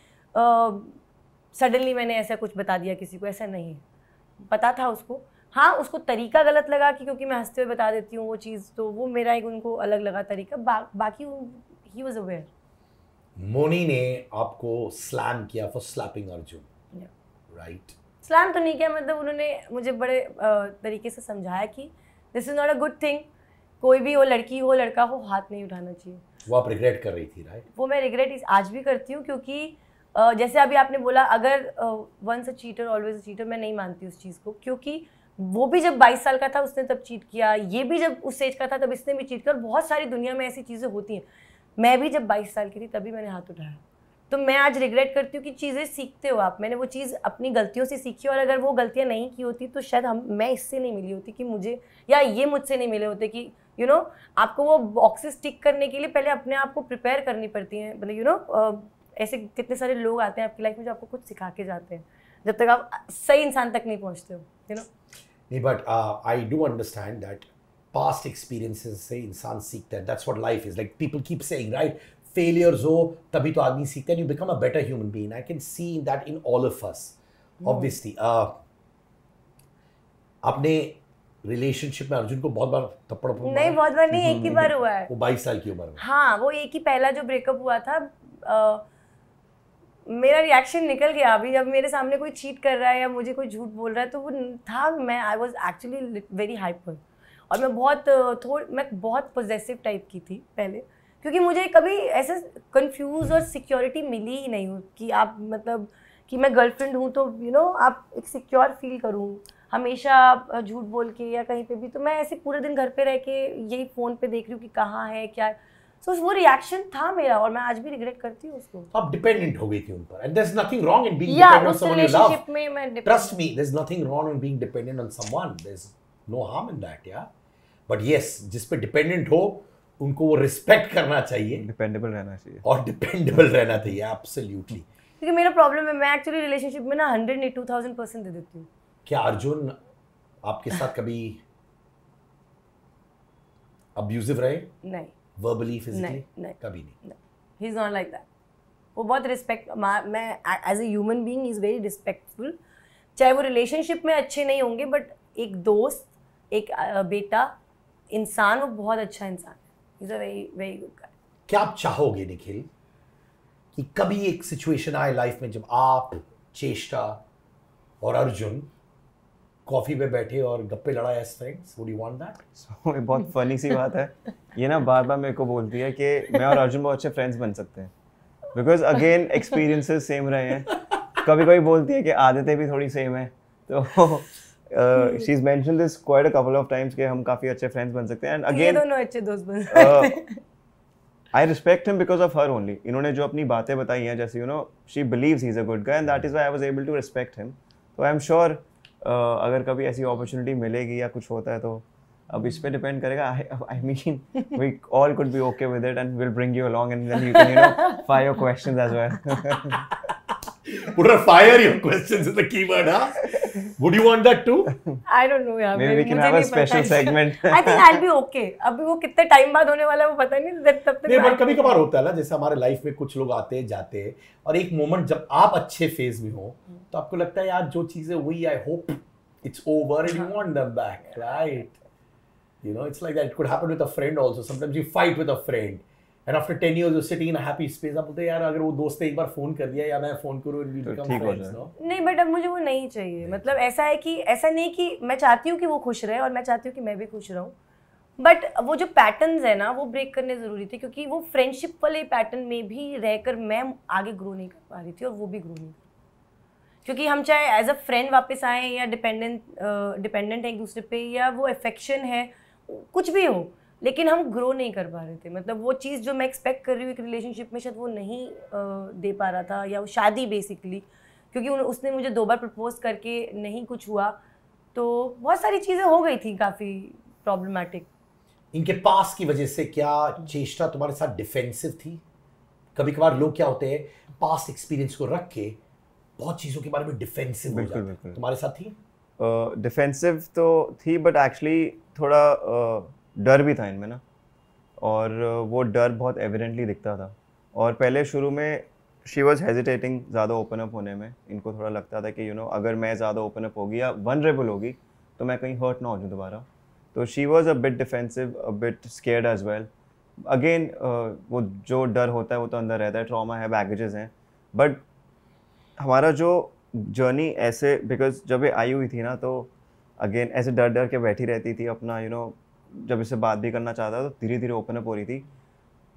Speaker 3: सडनली मैंने ऐसा कुछ बता दिया किसी को ऐसा नहीं पता था उसको हाँ उसको तरीका गलत लगा कि क्योंकि मैं हंसते हुए बता देती हूँ वो चीज़ तो वो मेरा एक उनको अलग लगा तरीका बा, बाकी ही वॉज अवेयर
Speaker 1: मोनी ने आपको स्लैम किया for slapping Arjun right
Speaker 3: slam तो नहीं किया मतलब उन्होंने मुझे बड़े तरीके से समझाया कि this is not a good thing कोई भी हो लड़की हो लड़का हो हाथ नहीं उठाना चाहिए
Speaker 1: वो आप रिग्रेट कर रही थी राइट
Speaker 3: वो मैं रिग्रेट आज भी करती हूँ क्योंकि जैसे अभी आपने बोला अगर once a cheater always a cheater मैं नहीं मानती उस चीज़ को क्योंकि वो भी जब 22 साल का था उसने तब चीट किया ये भी जब उस एज का था तब इसने भी चीट किया और बहुत सारी दुनिया में ऐसी चीज़ें होती हैं मैं भी जब 22 साल की थी तभी मैंने हाथ उठाया तो मैं आज रिग्रेट करती हूँ कि चीज़ें सीखते हो आप मैंने वो चीज़ अपनी गलतियों से सीखी और अगर वो गलतियाँ नहीं की होती तो शायद हम मैं इससे नहीं मिली होती कि मुझे या ये मुझसे नहीं मिले होते कि यू you नो know, आपको वो बॉक्सेस टिक करने के लिए पहले अपने आप को प्रिपेयर करनी पड़ती है मतलब यू नो ऐसे कितने सारे लोग आते हैं आपकी लाइफ में जो आपको कुछ सिखा के जाते हैं जब तक आप सही इंसान तक नहीं पहुँचते हो यू नो
Speaker 1: नहीं but I do understand that past experiences say insan seekh that that's what life is like people keep saying failures हो तभी तो आदमी सीखता है you become a better human being I can see in that in all of us obviously आपने relationship में अर्जुन को बहुत बार थप्पड़ नहीं बहुत बार नहीं एक ही हम्म, बार हम्म, हुआ हम्म। है वो बाईस साल की उम्र में
Speaker 3: हाँ वो एक ही पहला जो ब्रेकअप हुआ था आ, मेरा रिएक्शन निकल गया अभी जब मेरे सामने कोई चीट कर रहा है या मुझे कोई झूठ बोल रहा है तो वो था मैं I was actually very hyper और मैं बहुत थोड़ मैं बहुत पोजेसिव टाइप की थी पहले क्योंकि मुझे कभी ऐसे कंफ्यूज और सिक्योरिटी मिली ही नहीं कि आप मतलब कि मैं गर्लफ्रेंड हूँ तो यू you नो know, आप एक सिक्योर फील करूँ हमेशा झूठ बोल के या कहीं पे भी तो मैं ऐसे पूरे दिन घर पे रह के यही फ़ोन पे देख रही हूँ कि कहाँ है क्या सो so, वो रिएक्शन था मेरा और मैं आज भी रिग्रेट करती हूँ उसको
Speaker 1: आप डिपेंडेंट हो गई थी उन पर and there is nothing wrong in being dependent on someone you love
Speaker 3: में मैं trust
Speaker 1: me there is nothing wrong in being dependent on someone there is no harm in that yeah but yes जिस पे dependent हो उनको वो respect करना चाहिए dependable रहना चाहिए और डिपेंडेबल रहना चाहिए एब्सोल्युटली
Speaker 3: क्योंकि मेरा प्रॉब्लम है मैं एक्चुअली रिलेशनशिप में ना 100 नहीं 2000 परसेंट दे देती हूँ
Speaker 1: क्या अर्जुन आपके साथ कभी अब्यूजिव रहे नहीं वर्बली फिजिकली नहीं कभी नहीं
Speaker 3: he is not like that वो बहुत रिस्पेक्ट मैं as a human being is very respectful चाहे वो रिलेशनशिप में अच्छे नहीं होंगे बट एक दोस्त एक बेटा इंसान वो बहुत अच्छा इंसान is a very very good guy
Speaker 1: क्या आप चाहोगे निखिल कि कभी एक सिचुएशन आए लाइफ में जब आप चेष्टा और अर्जुन कॉफी पे बैठे और गप्पे लड़ाए as friends would you want that
Speaker 2: so बहुत फनी सी बात है ये ना बार बार मेरे को बोलती है कि मैं और अर्जुन बहुत अच्छे फ्रेंड्स बन सकते हैं बिकॉज अगेन एक्सपीरियंसेस सेम रहे हैं कभी कभी बोलती है कि आदतें भी थोड़ी सेम है तो she is mention this quite a couple of times के हम काफी अच्छे फ्रेंड्स बन सकते हैं एंड अगेन
Speaker 3: दोनों अच्छे दोस्त बन uh, सकते
Speaker 2: हैं I respect him because of her only इन्होंने जो अपनी बातें बताई हैं जैसे you know she believes he is a good guy and that is I was able to respect him तो आई एम श्योर अगर कभी ऐसी अपॉर्चुनिटी मिलेगी या कुछ होता है तो अब इस पे डिपेंड करेगा I mean we all could be okay with it and will bring you along and then you can you know fire your questions as well Put a fire your questions is the keyword,
Speaker 1: huh? Would you want that too?
Speaker 3: I don't know yeah. Maybe we can have a special segment. I think I'll be okay. अभी वो कितने time बाद होने वाला है वो पता नहीं. तब तक. नहीं but कभी कभार
Speaker 1: होता है ना जैसे हमारे life में कुछ लोग आते जाते और एक moment जब आप अच्छे phase में हो तो आपको लगता है यार जो चीजें हुई I hope it's over and you want them back, right? You know it's like that. It could happen with a friend also. Sometimes you fight with a friend. And after ten year sitting in happy space आप बोलते यार अगर वो दोस्त एक बार phone कर दिया या मैं फोन करूँ तो ठीक हो जाए
Speaker 3: नहीं बट अब मुझे वो नहीं चाहिए मतलब ऐसा है कि ऐसा नहीं कि मैं चाहती हूँ कि वो खुश रहे और मैं चाहती हूँ कि मैं भी खुश रहूँ बट वो जो पैटर्न है ना वो ब्रेक करने ज़रूरी थे क्योंकि वो फ्रेंडशिप वाले पैटर्न में भी रहकर मैं आगे ग्रो नहीं कर पा रही थी और वो भी ग्रो नहीं क्योंकि हम चाहे एज अ फ्रेंड वापस आए या डिपेंडेंट डिपेंडेंट है एक दूसरे पे या वो अफेक्शन है कुछ भी हो लेकिन हम ग्रो नहीं कर पा रहे थे मतलब वो चीज़ जो मैं एक्सपेक्ट कर रही हूँ एक रिलेशनशिप में शायद वो नहीं दे पा रहा था या वो शादी बेसिकली क्योंकि उसने मुझे दो बार प्रपोज करके नहीं कुछ हुआ तो बहुत सारी चीज़ें हो गई थी काफ़ी प्रॉब्लमेटिक
Speaker 1: इनके पास की वजह से क्या चेष्टा तुम्हारे साथ डिफेंसिव थी कभी कभार लोग क्या होते हैं पास एक्सपीरियंस को रख के बहुत चीज़ों के बारे में डिफेंसिव हो जाते हैं तुम्हारे साथ थी
Speaker 2: डिफेंसिव uh, तो थी बट एक्चुअली थोड़ा uh, डर भी था इनमें ना और वो डर बहुत एविडेंटली दिखता था और पहले शुरू में शी वॉज हेजिटेटिंग ज़्यादा ओपन अप होने में इनको थोड़ा लगता था कि यू नो अगर मैं ज़्यादा ओपन अप होगी या वनरेबल होगी तो मैं कहीं हर्ट ना हो जाऊँ दोबारा तो she was a bit defensive a bit scared as well again वो जो डर होता है वो तो अंदर रहता है ट्रामा है बैगेजेस हैं बट हमारा जो जर्नी ऐसे बिकॉज जब ये आई हुई थी ना तो अगेन ऐसे डर डर के बैठी रहती थी अपना यू you नो know, जब इससे बात भी करना चाहता तो धीरे धीरे ओपन अप हो रही थी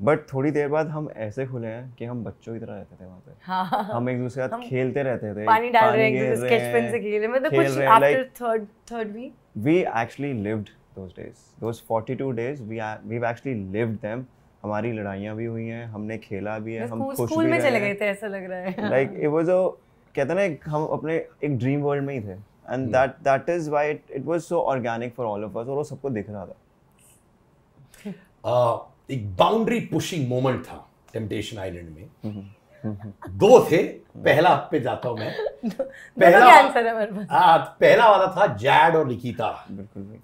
Speaker 2: बट थोड़ी देर बाद हम ऐसे खुले हैं कि हम बच्चों की तरह रहते थे वहाँ पे
Speaker 3: हाँ, हम एक दूसरे के साथ खेलते रहते थे पानी डाल रहे हैं स्केच पेन से खेल रहे मतलब कुछ after third third
Speaker 2: we actually lived those days those 42 days we we actually lived them हमारी लड़ाइयाँ भी हुई हैं हमने खेला भी है हम खुश में चले गए थे
Speaker 3: ऐसा लग रहा है लाइक इट
Speaker 2: वाज अ कहते ना हम अपने एक ड्रीम वर्ल्ड में ही थे and that that is why it was so organic for all of us और वो सबको दिख रहा था
Speaker 1: एक बाउंड्री पुशिंग मोमेंट था टेम्पटेशन आइलैंड में हम्म, हम्म, हम्म, दो थे पहला पे जाता हूं मैं पहला आ, पहला वाला था जैड और निकिता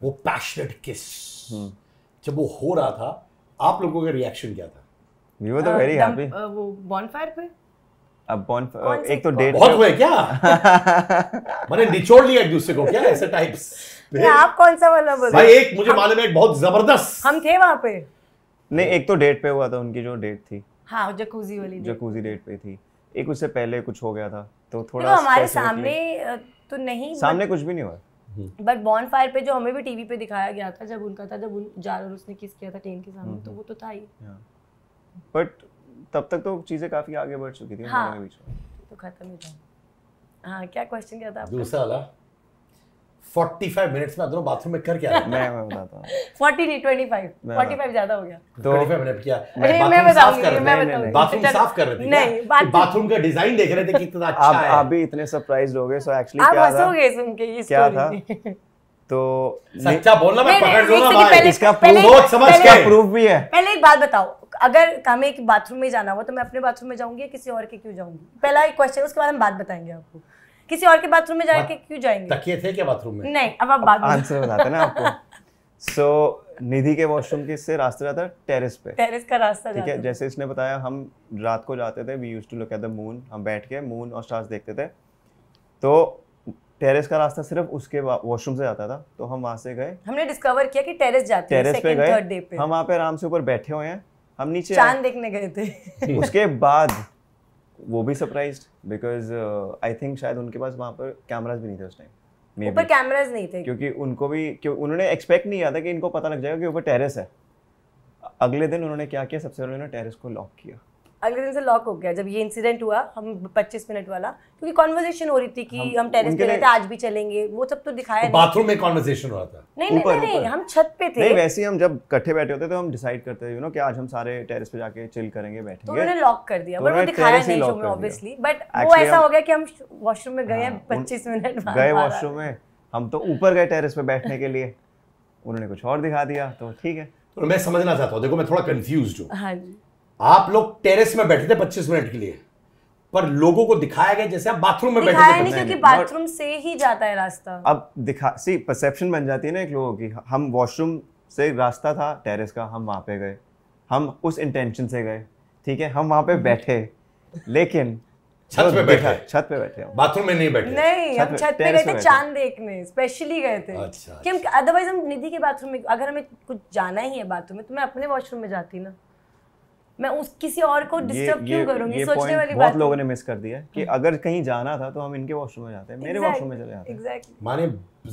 Speaker 1: वो पैशनेट किस जब वो हो रहा था आप लोगों का रिएक्शन क्या था वी were the तो very happy.
Speaker 3: वो bonfire पे
Speaker 1: अब कौन, एक तो डेट बहुत हुए क्या मैंने निचोड़ लिया एक
Speaker 2: दूसरे को क्या ऐसे टाइप्स
Speaker 3: नहीं आप कौन सा वाला बोल भाई एक मुझे मालूम है एक बहुत
Speaker 1: जबरदस्त
Speaker 3: हम थे वहां पे
Speaker 2: नहीं एक तो डेट पे हुआ था उनकी जो डेट थी
Speaker 3: हाँ जकूजी वाली
Speaker 2: जकूजी डेट पे थी एक उससे पहले कुछ हो गया था तो, तो थोड़ा हमारे सामने
Speaker 3: तो नहीं सामने कुछ भी नहीं हुआ बट बॉन फायर पे जो हमें भी टीवी पे दिखाया गया था जब उनका था जब उन जार और उसने किस किया था टेन के सामने हम्म, तो हम्म। वो तो था ही
Speaker 2: बट तब तक तो चीजें काफी आगे बढ़ चुकी थी हमारे हाँ। बीच
Speaker 1: में
Speaker 3: तो खत्म ही था हाँ क्या क्वेश्चन किया था दूसरा
Speaker 2: वाला
Speaker 1: 45 मिनट्स में दोनों बाथरूम में कर क्या मैं मैं बताता हूँ
Speaker 3: 40 नहीं 25 45 ज्यादा हो गया
Speaker 1: 25 तो मिनट किया मैं मैं बताऊंगी मैं बताऊंगी बाथरूम साफ कर रहे थे नहीं बाथरूम का डिजाइन देख रहे थे कितना अच्छा है आप भी इतने सरप्राइज हो गए सो एक्चुअली क्या था आप हंसोगे
Speaker 3: सुन के ये स्टोरी
Speaker 2: क्या था तो सच्चा बोलना मैं पकड़ लूंगा भाई इसका प्रूफ बहुत समझ के प्रूफ भी है
Speaker 3: पहले एक बात बताओ अगर हमें एक बाथरूम में जाना हो तो मैं अपने बाथरूम में जाऊंगी किसी और के क्यों जाऊंगी पहला एक क्वेश्चन उसके बाद हम बात बताएंगे आपको किसी और के बाथरूम में जाके क्यों जाएंगे तकिए
Speaker 2: थे क्या बाथरूम में
Speaker 3: नहीं अब आप बात आंसर बताते ना
Speaker 2: आपको सो निधि के वॉशरूम के से रास्ता जाता है टेरेस पे
Speaker 3: टेरेस का रास्ता ठीक है
Speaker 2: जैसे इसने बताया हम रात को जाते थे we use to look at the moon हम बैठ के मून और स्टार्स देखते थे तो टेरेस का रास्ता सिर्फ उसके वॉशरूम से जाता था तो हम वहाँ से गए
Speaker 3: हमने डिस्कवर किया कि टेरेस जाते टेरेस पे गए पे। हम
Speaker 2: वहाँ पे आराम से ऊपर बैठे हुए हैं हम नीचे चांद
Speaker 3: देखने गए थे उसके
Speaker 2: बाद वो भी सरप्राइज बिकॉज आई थिंक शायद उनके पास वहाँ पर कैमराज भी नहीं थे उस टाइम ऊपर कैमराज नहीं थे क्योंकि उनको भी क्यों उन्होंने एक्सपेक्ट नहीं किया था कि इनको पता लग जाएगा कि ऊपर टेरेस है अगले दिन उन्होंने क्या किया सबसे पहले उन्होंने टेरेस को लॉक किया
Speaker 3: अगले दिन से लॉक हो गया जब ये इंसिडेंट हुआ हम 25 मिनट वाला क्योंकि कॉन्वर्जेशन हो रही थी कि हम, हम टेरेस पे थे आज भी चलेंगे वो सब तो दिखाया तो बाथरूम में
Speaker 2: कॉन्वर्जेशन हो रहा था नहीं नहीं नहीं, नहीं हम
Speaker 3: छत पे थे नहीं वैसे
Speaker 2: ही हम जब इकट्ठे बैठे होते तो हम डिसाइड करते यू नो कि आज हम सारे टेरेस पे जाके चिल करेंगे बैठेंगे तो उन्होंने लॉक
Speaker 3: कर दिया बट तो वो दिखाया नहीं शो में ऑब्वियसली बट वो ऐसा हो गया कि हम वॉशरूम में गए 25 हाँ, मिनट गए वॉशरूम
Speaker 2: में हम तो ऊपर गए टेरेस पे बैठने के लिए उन्होंने कुछ और दिखा दिया तो ठीक है तो मैं समझना चाहता हूँ देखो मैं थोड़ा कंफ्यूज हूँ हाँ जी आप लोग टेरेस में बैठे थे पच्चीस मिनट के लिए पर लोगों को दिखाया गया जैसे आप बाथरूम में बैठे नहीं क्योंकि बाथरूम
Speaker 3: से ही जाता है रास्ता
Speaker 2: अब दिखा सी परसेप्शन बन जाती है ना एक लोगों की हम वॉशरूम से रास्ता था टेरेस का हम वहाँ पे गए हम उस इंटेंशन से गए ठीक है हम वहाँ पे बैठे लेकिन छत पे बैठे छत पे बैठे बाथरूम में नहीं बैठे नहीं हम छत पे गए थे
Speaker 3: चांद देखने स्पेशली गए थे अच्छा, अदरवाइज अच्छा। हम निधि के बाथरूम में अगर हमें कुछ जाना ही है बाथरूम में तो मैं अपने वॉशरूम में जाती ना मैं उस किसी और को डिस्टर्ब क्यों करूंगी सोचने वाली बात बहुत
Speaker 2: लोगों ने मिस कर दिया कि हम्म। अगर कहीं जाना था तो हम इनके वॉशरूम में जाते हैं मेरे वॉशरूम में चले जाते हैं exactly. माने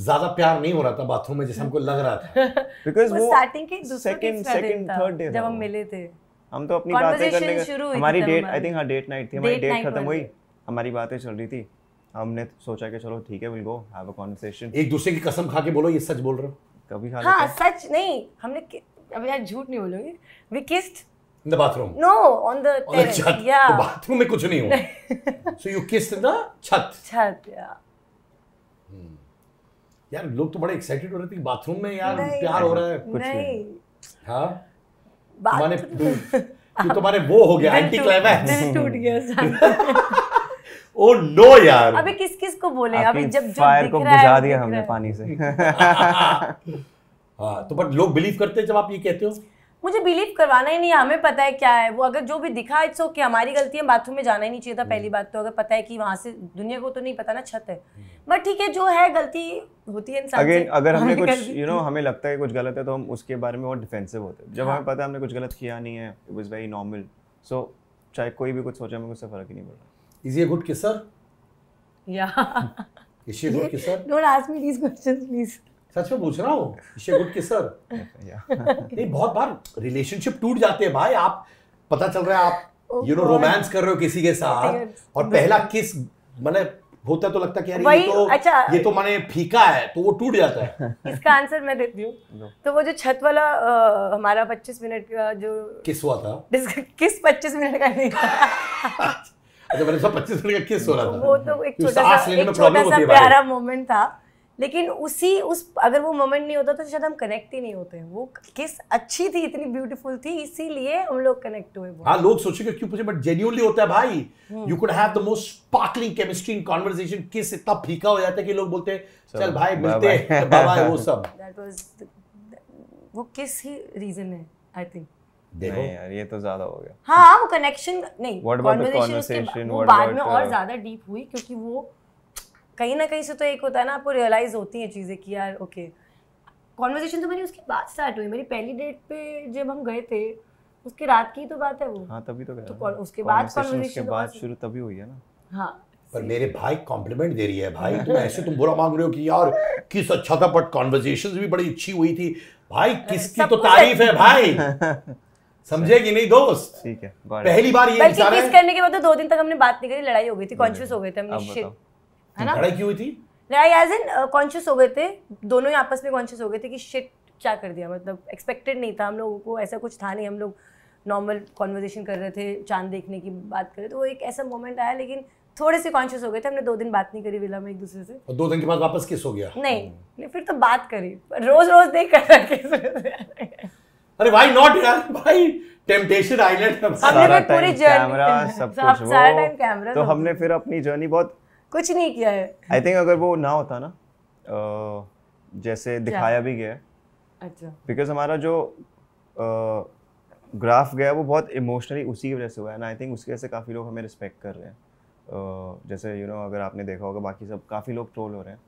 Speaker 2: ज्यादा प्यार नहीं हो रहा था बाथरूम में जैसे हमको लग रहा था बिकॉज वो
Speaker 3: स्टार्टिंग के सेकंड सेकंड थर्ड डे जब हम मिले थे
Speaker 2: हम तो अपनी बातें करने का हमारी डेट आई थिंक हां डेट नाइट थी हमारी डेट हाँ, खत्म हुई हमारी बातें चल रही थी हमने सोचा कि चलो ठीक है will go have a conversation एक दूसरे की कसम खा के बोलो ये सच बोल रहे हो कभी खा हां
Speaker 3: सच नहीं हमने अब यार झूठ नहीं बोलोगे we kissed In the bathroom? No, on the on terrace. The chat. yeah. The
Speaker 1: bathroom में कुछ नहीं हुआ. so you kissed in the chat.
Speaker 3: Chat, yeah.
Speaker 1: Hmm. यार लोग तो बड़े एक्साइटेड हो रहे थे कि बाथरूम में यार प्यार हो रहा है कुछ नहीं. हाँ. तुम्हारे तो, तो तुम्हारे वो हो गया एंटी क्लाइमैक्स. दिल टूट
Speaker 3: गया
Speaker 1: ओ नो oh यार अबे
Speaker 3: किस किस को बोले अभी जब जो फायर को बुझा दिया
Speaker 1: हमने पानी से हाँ तो बट लोग बिलीव करते हैं जब आप ये कहते हो
Speaker 3: मुझे बिलीव करवाना ही नहीं हमें पता है क्या है वो अगर जो भी दिखा इट्स ओके हमारी गलती है बाथरूम में जाना ही नहीं चाहिए था पहली हम्म। बात तो अगर पता है कि वहां से दुनिया को तो नहीं पता ना छत है हम्म। बट ठीक है जो है गलती होती है इंसान अगेन अगर हमें कुछ यू you नो know,
Speaker 2: हमें लगता है कुछ गलत है तो हम उसके बारे में और डिफेंसिव होते हैं जब हमें हाँ। पता है हमने कुछ गलत किया नहीं है it was very normal so चाहे कोई भी कुछ सोचे हमें उससे फर्क ही नहीं पड़ता इज ये गुड किसर या is she good kisser
Speaker 3: don't ask
Speaker 1: me these questions please सच में पूछ रहा हूँ गुड नहीं बहुत बार रिलेशनशिप टूट जाते हैं भाई आप पता चल रहा है आप यू नो रोमांस कर रहे हो किसी के साथ और पहला किस मैंने होता तो लगता कि यार ये तो अच्छा ये तो माने फीका है तो वो टूट जाता है
Speaker 3: इसका आंसर मैं देती हूँ तो वो जो छत वाला आ, हमारा 25 मिनट का जो किस हुआ था किस 25 मिनट का नहीं
Speaker 1: अच्छा मैंने 25 मिनट का किस हो रहा था वो तो एक छोटा सा एक छोटा सा प्यारा
Speaker 3: मोमेंट था लेकिन उसी उस अगर वो मोमेंट नहीं होता तो शायद हम कनेक्ट ही नहीं होते हैं वो किस अच्छी थी इतनी ब्यूटीफुल थी इसीलिए हम लोग कनेक्ट हुए
Speaker 1: हाँ लोग सोचेंगे क्यों पूछे बट जेन्यूनली होता है भाई you could have the most sparkling chemistry in conversation kiss इतना फीका हो जाता है कि लोग बोलते हैं चल भाई मिलते हैं बाय वो सब
Speaker 3: दैट वाज वो किस ही रीजन है आई थिंक
Speaker 2: नहीं यार ये तो ज्यादा हो गया
Speaker 3: हाँ वो कनेक्शन नहीं कॉन्वर्सेशन बाद में और ज्यादा डीप हुई क्योंकि वो कहीं ना कहीं से तो एक होता है ना आपको रियलाइज़ होती हैं चीज़ें कि यार ओके कॉन्वर्जेशन तो मेरी उसके बाद स्टार्ट हुई मेरी पहली डेट पे जब हम गए थे उसके रात की तो बात है वो
Speaker 2: हाँ तभी तो, तो उसके बाद उसके तो बाद
Speaker 1: शुरू तभी हुई है ना हाँ पर मेरे भाई कॉम्प्लीमेंट दे रही है भाई तुम ऐसे तुम बुरा मांग रहे हो कि यार किस अच्छा था बट कॉन्वर्जेशन भी बड़ी अच्छी हुई थी भाई किसकी तो तारीफ है भाई समझे कि नहीं दोस्त ठीक है पहली बार ये इंसान करने
Speaker 3: के बाद तो दो दिन तक हमने बात नहीं करी लड़ाई हो गई थी कॉन्शियस हो गए थे हमने
Speaker 1: है हाँ ना लड़ाई क्यों हुई थी
Speaker 3: लड़ाई एज इन कॉन्शियस हो गए थे दोनों ही आपस में कॉन्शियस हो गए थे कि शिट क्या कर दिया मतलब एक्सपेक्टेड नहीं था हम लोगों को ऐसा कुछ था नहीं हम लोग नॉर्मल कॉन्वर्जेशन कर रहे थे चांद देखने की बात कर रहे थे वो तो एक ऐसा मोमेंट आया लेकिन थोड़े से कॉन्शियस हो गए थे हमने दो दिन बात नहीं करी विला में एक दूसरे से
Speaker 1: और दो दिन के बाद वापस किस हो गया
Speaker 3: नहीं हम्म। फिर तो बात करी रोज रोज देख कर रहा किस
Speaker 1: अरे भाई
Speaker 2: नॉट यार भाई टेम्पटेशन आइलैंड सारा टाइम कैमरा सब कुछ तो हमने फिर अपनी जर्नी बहुत
Speaker 3: कुछ नहीं किया है
Speaker 2: आई थिंक अगर वो ना होता ना जैसे दिखाया भी गया अच्छा बिकॉज हमारा जो ग्राफ गया वो बहुत इमोशनली उसी की वजह से हुआ है आई थिंक उसकी वजह से काफ़ी लोग हमें रिस्पेक्ट कर रहे हैं जैसे यू नो अगर आपने देखा होगा बाकी सब काफ़ी लोग ट्रोल हो रहे हैं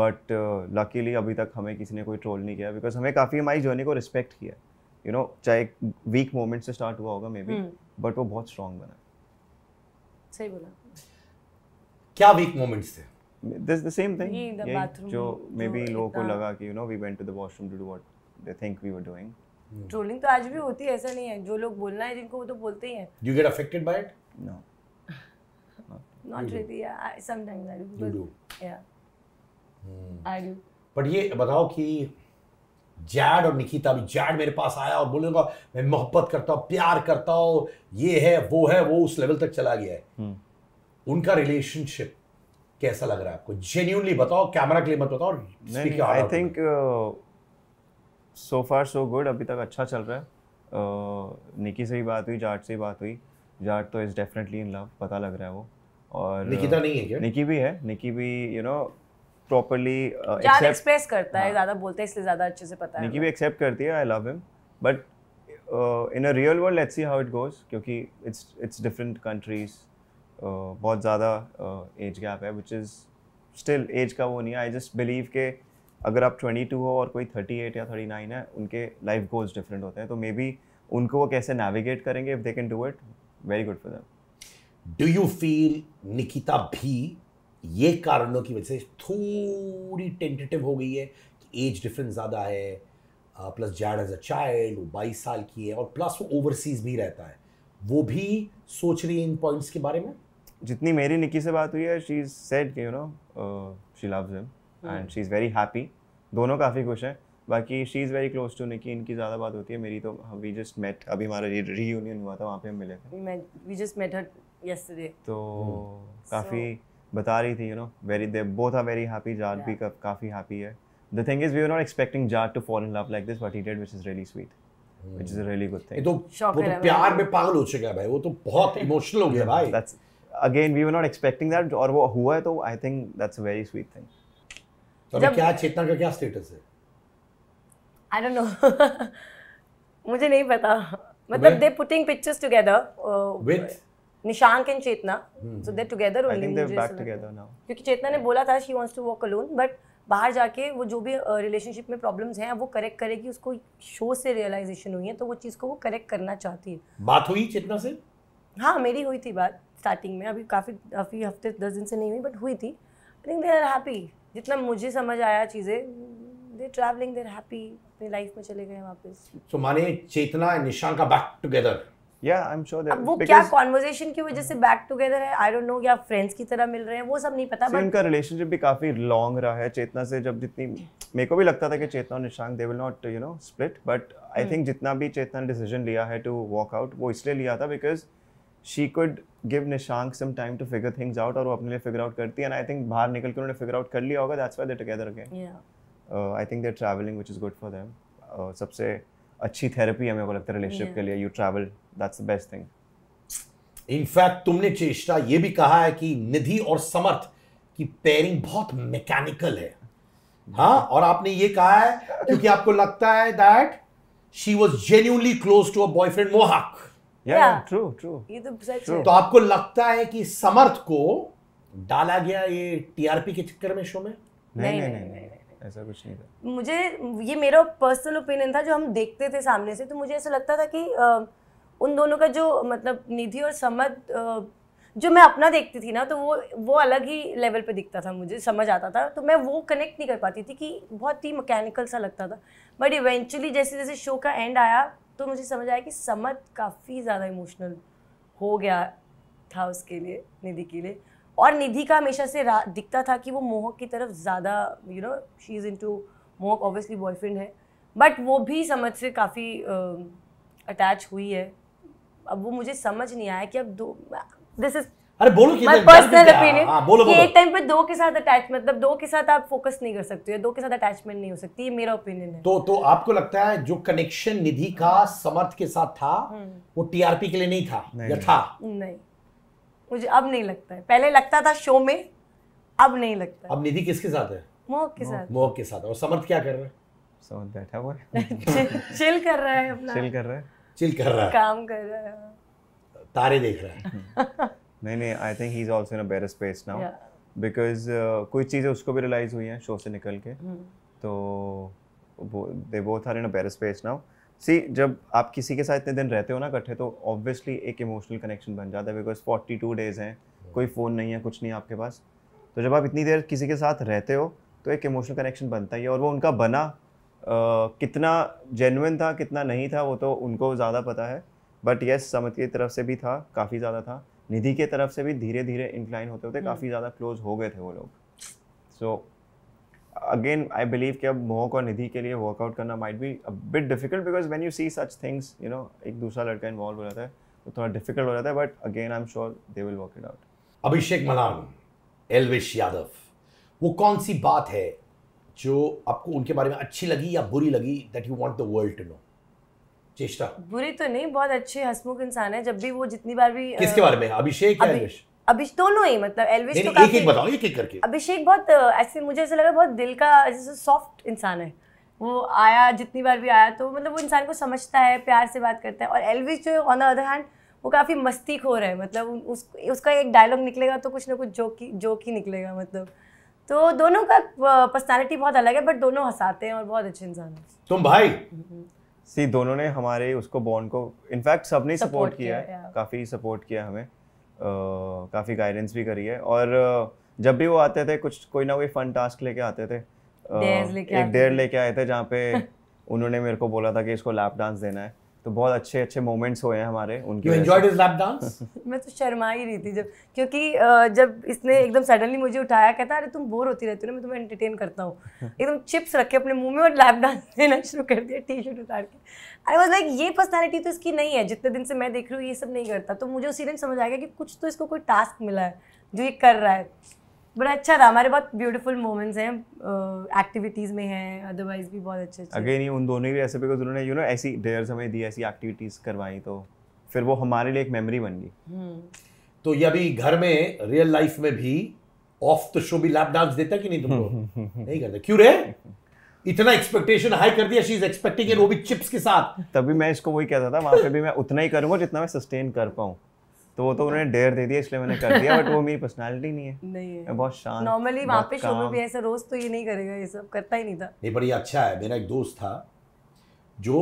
Speaker 2: बट लकीली अभी तक हमें किसी ने कोई ट्रोल नहीं किया बिकॉज हमें काफ़ी हमारी जर्नी को रिस्पेक्ट किया यू नो चाहे वीक मोमेंट से स्टार्ट हुआ होगा मे बी बट वो बहुत स्ट्रॉन्ग बना सही बोला क्या वीक मोमेंट्स थे दिस द सेम थिंग जो मे तो बी लोगों को लगा कि you know we went to the washroom to do what they think we were doing
Speaker 3: trolling तो आज भी होती है ऐसा नहीं है जो लोग बोलना है जिनको वो तो बोलते ही हैं
Speaker 2: you get affected by it no
Speaker 1: not really
Speaker 3: yeah sometimes I do you yeah I do
Speaker 1: but ये बताओ कि जैड और निकिता भी जैड मेरे पास आया और बोलने लगा मैं मोहब्बत करता हूँ प्यार करता हूँ ये है वो है वो उस लेवल तक चला गया है hmm. उनका रिलेशनशिप कैसा लग रहा है आपको जेन्यूनली बताओ कैमरा के लिए मत
Speaker 2: बताओ I think so far so good अभी तक अच्छा चल रहा है uh, निकी से ही बात हुई जाट से ही बात हुई जाट तो इज़ डेफिनेटली इन लव पता लग रहा है वो और निकिता नहीं है क्या निकी भी है निकी भी यू नो प्रॉपरली एक्सप्रेस
Speaker 3: करता हाँ, है ज़्यादा बोलता है इसलिए ज़्यादा अच्छे से पता है निकी
Speaker 2: भी एक्सेप्ट करती है I love him but in a real world let's see how it goes क्योंकि इट्स इट्स डिफरेंट कंट्रीज बहुत ज़्यादा एज गैप है विच इज़ स्टिल एज का वो नहीं है आई जस्ट बिलीव के अगर आप 22 हो और कोई 38 या 39 है उनके लाइफ गोल्स डिफरेंट होते हैं तो मे बी उनको वो कैसे नेविगेट करेंगे if they can do it very good for them do you feel Nikita भी ये कारणों की वजह से थोड़ी
Speaker 1: टेंटेटिव हो गई है कि एज डिफरेंस ज़्यादा है plus Jad age a child वो बाईस साल की है और प्लस वो ओवरसीज भी रहता है वो भी सोच रही है इन पॉइंट्स के बारे में
Speaker 2: जितनी मेरी निकी से बात हुई है she is said you know she loves him and she is very happy दोनों काफ़ी खुश हैं बाकी she is very close to Nikki इनकी ज़्यादा बात होती है मेरी तो वी जस्ट मेट अभी हमारा रीयूनियन हुआ था वहाँ पे हम मिले
Speaker 3: थे we just met her yesterday
Speaker 2: तो hmm. काफ़ी बता रही थी you know very they both are very happy Jad भी काफ़ी हैप्पी है the thing is we are not expecting Jad to fall in love like this but he did which is really sweet which is a really good thing तो वो तो प्यार में पागल हो चुका है भाई वो तो बहुत इमोशनल हो गया भाई that's again we were not expecting that और वो हुआ है तो I think that's a very sweet thing तो अभी क्या चेतना का क्या स्टेटस है
Speaker 3: आई डोंट नो मुझे नहीं पता मतलब they putting pictures together with Nishank and Chetna so they together only I think मुझे बैक टुगेदर नाउ क्योंकि चेतना ने बोला था she wants to walk alone but बाहर जाके वो जो भी रिलेशनशिप में प्रॉब्लम्स हैं वो करेक्ट करेगी उसको शो से रियलाइजेशन हुई है तो वो चीज़ को वो करेक्ट करना चाहती है बात हुई चेतना से हाँ मेरी हुई थी बात स्टार्टिंग में अभी काफ़ी काफ़ी हफ्ते दस दिन से नहीं हुई बट हुई थी I think they are happy जितना मुझे समझ आया चीज़ें दे ट्रैवलिंग देर हैप्पी अपनी लाइफ में चले गए वापस सो माने
Speaker 2: चेतना निशान का बैक टुगेदर या आई एम श्योर दैट वो क्या
Speaker 3: कन्वर्सेशन की वजह से बैक टुगेदर है आई डोंट नो क्या फ्रेंड्स की तरह मिल रहे हैं वो सब नहीं पता बट उनका
Speaker 2: रिलेशनशिप भी काफी लॉन्ग रहा है चेतना से जब जितनी मेरे को भी लगता था कि चेतना और Nishank they will not you know split but I think जितना भी चेतना ने डिसीजन लिया है टू वॉक आउट वो इसलिए लिया था because she could give Nishank some time to figure things out और वो अपने लिए फिगर आउट करती है एंड आई थिंक बाहर निकल के उन्होंने फिगर आउट कर लिया होगा that's why they together again I think they travelling which is good for them सबसे अच्छी थेरेपी है मेरे को लगता है रिलेशनशिप के लिए you travel that's the best thing in fact तुमने चेष्टा
Speaker 1: ये भी कहा है कि निधि और समर्थ की पेयरिंग बहुत मैकेनिकल है हाँ और आपने ये कहा है क्योंकि आपको लगता है that she was genuinely close to a boyfriend Mohak या ट्रू ट्रू
Speaker 3: ये तो सच है तो आपको
Speaker 1: लगता है कि समर्थ को डाला गया ये टीआरपी के चक्कर में शो में नहीं नहीं नहीं
Speaker 2: ऐसा कुछ नहीं था
Speaker 3: मुझे ये मेरा पर्सनल ओपिनियन था जो हम देखते थे सामने से तो मुझे ऐसा लगता था कि उन दोनों का जो मतलब निधि और समझ जो मैं अपना देखती थी ना तो वो वो अलग ही लेवल पे दिखता था मुझे समझ आता था तो मैं वो कनेक्ट नहीं कर पाती थी कि बहुत ही मैकेनिकल सा लगता था बट इवेंचुअली जैसे जैसे शो का एंड आया तो मुझे समझ आया कि समझ काफ़ी ज़्यादा इमोशनल हो गया था उसके लिए निधि के लिए और निधि का हमेशा से दिखता था कि वो मोहक की तरफ ज़्यादा you know she is into Mohak obviously boyfriend है बट वो भी समझ से काफ़ी अटैच हुई है अब वो मुझे समझ नहीं आया कि अब दो दिस इज़
Speaker 1: अरे बोलो कि पर्सनल हाँ, ओपिनियन कि एक
Speaker 3: टाइम पे दो के साथ अटैच मतलब दो के साथ आप फोकस नहीं कर सकते हो दो के साथ अटैचमेंट नहीं हो सकती ये मेरा ओपिनियन है
Speaker 1: तो तो आपको लगता है जो कनेक्शन निधि का समर्थ के साथ था हम्म। वो टीआरपी के लिए नहीं था नहीं। या था
Speaker 3: नहीं मुझे अब नहीं लगता है पहले लगता था शो में अब नहीं लगता अब
Speaker 1: निधि किसके साथ है मोहक के साथ मोहक के साथ और समर्थ क्या कर रहे हैं समर्थ बैठा हुआ है
Speaker 3: चिल कर रहा है अपना चिल
Speaker 1: कर
Speaker 2: रहा है चिल कर रहा है
Speaker 3: काम कर रहा है
Speaker 2: तारे देख रहा है नहीं नहीं I think he is also in a better space now because कुछ चीज़ें उसको भी रियलाइज हुई हैं शो से निकल के hmm. तो they both are in a better space now see जब आप किसी के साथ इतने दिन रहते हो ना इकट्ठे तो ऑब्वियसली एक इमोशनल कनेक्शन बन जाता है बिकॉज फोर्टी टू डेज हैं कोई फ़ोन नहीं है कुछ नहीं आपके पास तो जब आप इतनी देर किसी के साथ रहते हो तो एक इमोशनल कनेक्शन बनता ही है और वो उनका बना कितना जेनुन था कितना नहीं था वो तो उनको ज़्यादा पता है बट येस yes, समत की तरफ से भी था काफ़ी ज़्यादा था निधि के तरफ से भी धीरे धीरे इंक्लाइन होते होते हम्म। काफ़ी ज़्यादा क्लोज हो गए थे वो लोग सो अगेन आई बिलीव कि अब मोहक और निधि के लिए वर्कआउट करना might be a bit difficult because when you see such things you know एक दूसरा लड़का इन्वॉल्व हो जाता है तो थोड़ा डिफिकल्ट हो जाता है but again I am sure they will work it out
Speaker 1: Abhishek Malhan
Speaker 2: Elvish Yadav वो कौन सी बात है
Speaker 1: जो आपको उनके बारे में अच्छी लगी या बुरी लगी that you want the world to know Cheshta
Speaker 3: बुरी तो नहीं बहुत अच्छे हसमुख इंसान है जब भी वो जितनी बार भी किसके बारे में
Speaker 1: अभिषेक या
Speaker 3: अभिषेक दोनों ही मतलब एलविश तो एक एक बताओ एक एक करके अभिषेक बहुत ऐसे मुझे ऐसा लगा बहुत दिल का जैसे सॉफ्ट इंसान है वो आया जितनी बार भी आया तो मतलब वो इंसान को समझता है प्यार से बात करता है और एलविश जो है ऑन द अदर हैंड वो काफ़ी मस्ती खो रहा है मतलब उस उसका एक डायलॉग निकलेगा तो कुछ ना कुछ जोक ही जोक ही निकलेगा मतलब तो दोनों का पर्सनैलिटी बहुत अलग है बट दोनों हंसाते हैं और बहुत अच्छे इंसान हैं तुम भाई
Speaker 2: हम्म। सी दोनों ने हमारे उसको बॉन्ड को इनफैक्ट सब ने सपोर्ट किया, है काफ़ी सपोर्ट किया हमें काफ़ी गाइडेंस भी करी है और जब भी वो आते थे कुछ कोई ना कोई फन टास्क लेके आते थे एक देर लेके आए थे जहाँ पे उन्होंने मेरे को बोला था कि इसको लैप डांस देना है तो बहुत अच्छे अच्छे मोमेंट्स हुए हैं हमारे उनके
Speaker 3: मैं तो शर्मा ही रही थी जब क्योंकि जब इसने एकदम सडनली मुझे उठाया कहता अरे तुम बोर होती रहती हो ना मैं तुम्हें एंटरटेन करता हूँ एकदम चिप्स रखे अपने मुंह में और लैप डांस देना शुरू कर दिया टी शर्ट उतार के आई वॉज लाइक ये पर्सनैलिटी तो इसकी नहीं है जितने दिन से मैं देख रही हूँ ये सब नहीं करता तो मुझे उसी दिन समझ आ गया कि कुछ तो इसको कोई टास्क मिला है जो ये कर रहा है बड़ा अच्छा था हमारे बहुत ब्यूटीफुल मोमेंट्स हैं एक्टिविटीज़ में हैं अदरवाइज भी बहुत अच्छे अगेन ये
Speaker 2: उन दोनों भी ऐसे बिकॉज उन्होंने यू नो ऐसी डेयर्स हमें दी ऐसी एक्टिविटीज़ करवाई तो फिर वो हमारे लिए एक मेमोरी बन गई हम्म। तो ये अभी घर
Speaker 1: में रियल लाइफ में भी ऑफ द शो भी लैप डांस देता कि नहीं तुमको नहीं करते क्यों
Speaker 2: रे इतना एक्सपेक्टेशन हाई कर दिया शी इज एक्सपेक्टिंग वो भी चिप्स के साथ तभी मैं इसको वही कहता था वहां पे भी मैं उतना ही करूंगा जितना मैं सस्टेन कर पाऊँ तो वो तो उन्होंने डेयर दे दिया इसलिए मैंने कर दिया बट वो मेरी पर्सनालिटी नहीं है नहीं है मैं बहुत शांत नॉर्मली वहाँ पे शो में भी
Speaker 3: ऐसा रोज तो ये नहीं करेगा ये सब करता ही नहीं था
Speaker 1: नहीं बड़ी अच्छा है मेरा एक दोस्त था जो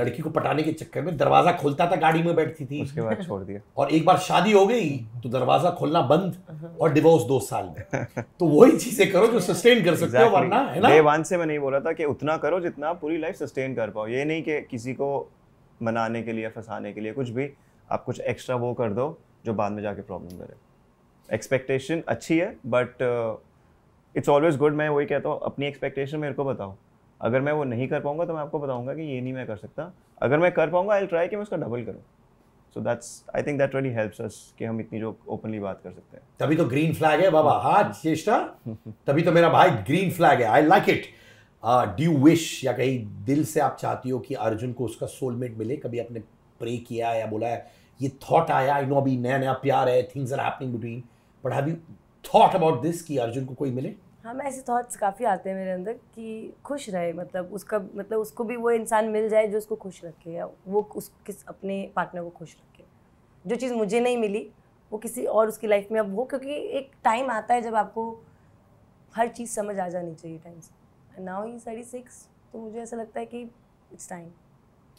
Speaker 1: लड़की को पटाने के चक्कर में दरवाजा खोलता था गाड़ी में बैठती थी उसके बाद छोड़ दिया और एक बार शादी हो गई तो दरवाजा खोलना बंद और डिवोर्स दो साल में तो वही
Speaker 2: चीजें करो जो सस्टेन कर सकते exactly. हो वरना है ना डे वन से मैं नहीं बोला था कि उतना करो जितना पूरी लाइफ सस्टेन कर पाओ ये नहीं कि किसी को मनाने के लिए फंसाने के लिए कुछ भी आप कुछ एक्स्ट्रा वो कर दो जो बाद में जाके प्रॉब्लम करे एक्सपेक्टेशन अच्छी है बट इट्स ऑलवेज गुड मैं वही कहता हूँ अपनी एक्सपेक्टेशन मेरे को बताओ अगर मैं वो नहीं कर पाऊंगा तो मैं आपको बताऊंगा कि ये नहीं मैं कर सकता अगर मैं कर पाऊंगा आई ट्राई कि मैं उसका डबल करूँ so that's I think that really helps us कि हम इतनी जो ओपनली बात कर सकते हैं तभी तो ग्रीन फ्लैग है बाबा हाँ चेष्टा
Speaker 1: तभी तो मेरा भाई ग्रीन फ्लैग है आई लाइक इट ड्यू विश या कहीं दिल से आप चाहती हो कि अर्जुन को उसका सोलमेट मिले कभी आपने प्रे किया या बोला है ये थॉट आया आई नो अभी नया नया प्यार है things are happening between but have you thought about this कि अर्जुन को कोई मिले
Speaker 3: हाँ मैं ऐसे थॉट्स काफ़ी आते हैं मेरे अंदर कि खुश रहे मतलब उसका मतलब उसको भी वो इंसान मिल जाए जो उसको खुश रखे या वो उस किस अपने पार्टनर को खुश रखे जो चीज़ मुझे नहीं मिली वो किसी और उसकी लाइफ में अब वो क्योंकि एक टाइम आता है जब आपको हर चीज़ समझ आ जानी चाहिए टाइम से नाउ ही साढ़े सिक्स तो मुझे ऐसा लगता है कि इट्स टाइम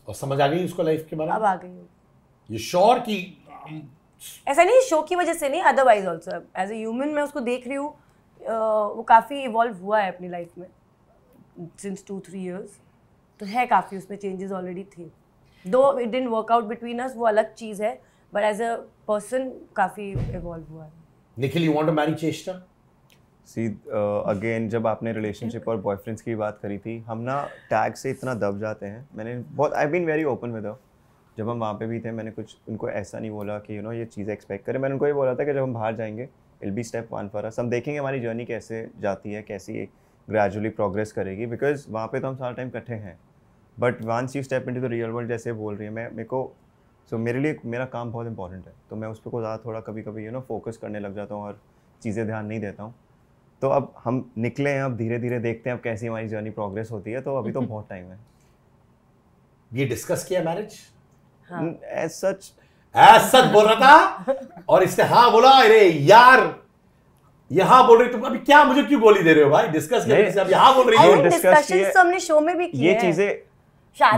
Speaker 1: और समझ आ गई उसको लाइफ के बारे में अब आ गई ये शोर की
Speaker 3: ऐसा नहीं शो की वजह से नहीं otherwise also as a human मैं उसको देख रही हूँ वो काफ़ी इवॉल्व हुआ है अपनी लाइफ में सिंस टू थ्री ईयर्स तो है काफ़ी उसमें चेंजेस ऑलरेडी थे though it didn't workout between us वो अलग चीज़ है बट एज अ पर्सन काफ़ी इवॉल्व हुआ
Speaker 2: है Nikhil you want to marry Cheshta see again जब आपने रिलेशनशिप और बॉयफ्रेंड्स की बात करी थी हम ना टैग से इतना दब जाते हैं मैंने बहुत I been very open with her जब हम वहाँ पे भी थे मैंने कुछ उनको ऐसा नहीं बोला कि यू नो ये चीज़ें एक्सपेक्ट करें मैंने उनको ये बोला था कि जब हम बाहर जाएंगे I'll be step one for us हम देखेंगे हमारी जर्नी कैसे जाती है कैसी ग्रेजुअली प्रोग्रेस करेगी बिकॉज वहाँ पे तो हम सारा टाइम इकट्ठे हैं but once you step in the real world जैसे बोल रही है मैं मेरे को सो मेरे लिए मेरा काम बहुत इंपॉर्टेंट है तो मैं उस पर को ज़्यादा थोड़ा कभी कभी यू नो फोकस करने लग जाता हूँ और चीज़ें ध्यान नहीं देता हूँ तो अब हम निकले हैं अब धीरे धीरे देखते हैं अब कैसी हमारी जर्नी प्रोग्रेस होती है तो अभी तो बहुत टाइम है ये डिस्कस किया मैरिज सच हाँ। बोल रहा था और इसने हाँ बोला अरे
Speaker 1: यार यहाँ बोल रही तुम अभी क्या मुझे क्यों गोली दे रहे हो भाई डिस्कस यहाँ बोल रही हो तो हमने शो में भी ये चीजें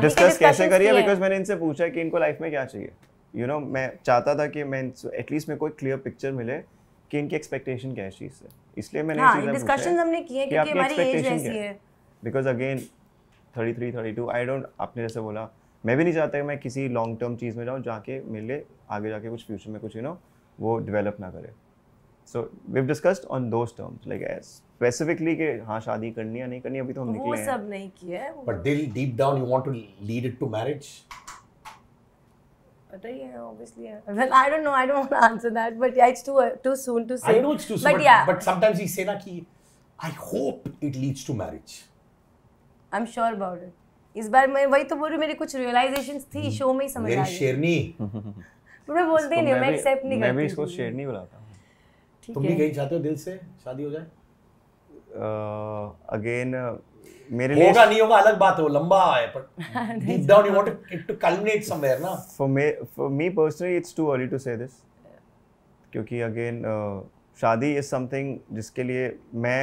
Speaker 2: डिस्कस कैसे करिए बिकॉज मैंने इनसे पूछा कि इनको लाइफ में क्या चाहिए यू नो मैं चाहता था कि मैं एटलीस्ट मेरे को एक क्लियर पिक्चर मिले कि इनकी एक्सपेक्टेशन क्या है इस चीज़ से इसलिए मैंने हाँ, डिस्कशन हमने किए क्योंकि हमारी एज ऐसी है because again thirty three thirty two I don't आपने जैसे बोला मैं भी नहीं चाहता कि मैं किसी लॉन्ग टर्म चीज़ में जाऊँ जहाँ के आगे जाके कुछ फ्यूचर में कुछ यू नो वो डेवलप ना करे so we've discussed on those terms like as specifically कि हाँ शादी करनी है नहीं करनी अभी तो हम निकले हैं सब नहीं किया है बट दिल deep down you want to lead it to marriage
Speaker 3: पता ही है obviously well I don't know I don't want answer that but yeah it's too too soon to say but yeah but
Speaker 1: sometimes he says ना कि I hope it leads to marriage
Speaker 3: I am sure about it इस बार मैं वही तो बोल रही मेरी कुछ रियलाइजेशन थी शो हम्म। में ही समझ आ गई शेरनी
Speaker 2: मैं
Speaker 3: बोलती तो नहीं मैं एक्सेप्ट नहीं करती मैं भी
Speaker 2: इसको शेरनी बुलाता
Speaker 1: हूँ तुम भी कहीं चाहते हो
Speaker 2: दिल से शादी हो जाए अगेन मेरे लिए होगा नहीं
Speaker 1: होगा अलग बात है वो लंबा है पर deep down you want it to culminate
Speaker 2: somewhere ना for me for me personally it's too early to say this क्योंकि अगेन शादी इज समथिंग जिसके लिए मैं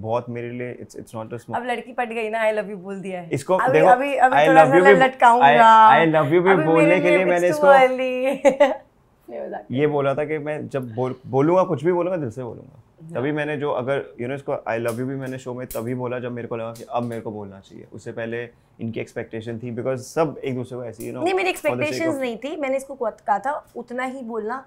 Speaker 2: बहुत मेरे लिए इट्स इट्स नॉट अ अब
Speaker 3: लड़की पट गई ना आई लव यू बोल दिया है इसको अभी, देखो अभी अभी आई लव यू भी लटकाऊंगा आई लव
Speaker 2: यू भी बोलने के लिए मैंने
Speaker 3: इसको तो
Speaker 2: ये बोला था कि मैं जब बोल बोलूंगा कुछ भी बोलूंगा दिल से बोलूंगा हाँ। तभी मैंने जो अगर यू नो इसको आई लव यू भी मैंने शो में तभी बोला जब मेरे को लगा कि अब मेरे को बोलना चाहिए उससे पहले इनकी एक्सपेक्टेशन थी बिकॉज सब एक दूसरे को ऐसी यू नो नहीं मेरी एक्सपेक्टेशंस नहीं
Speaker 3: थी मैंने इसको कहा था उतना ही बोलना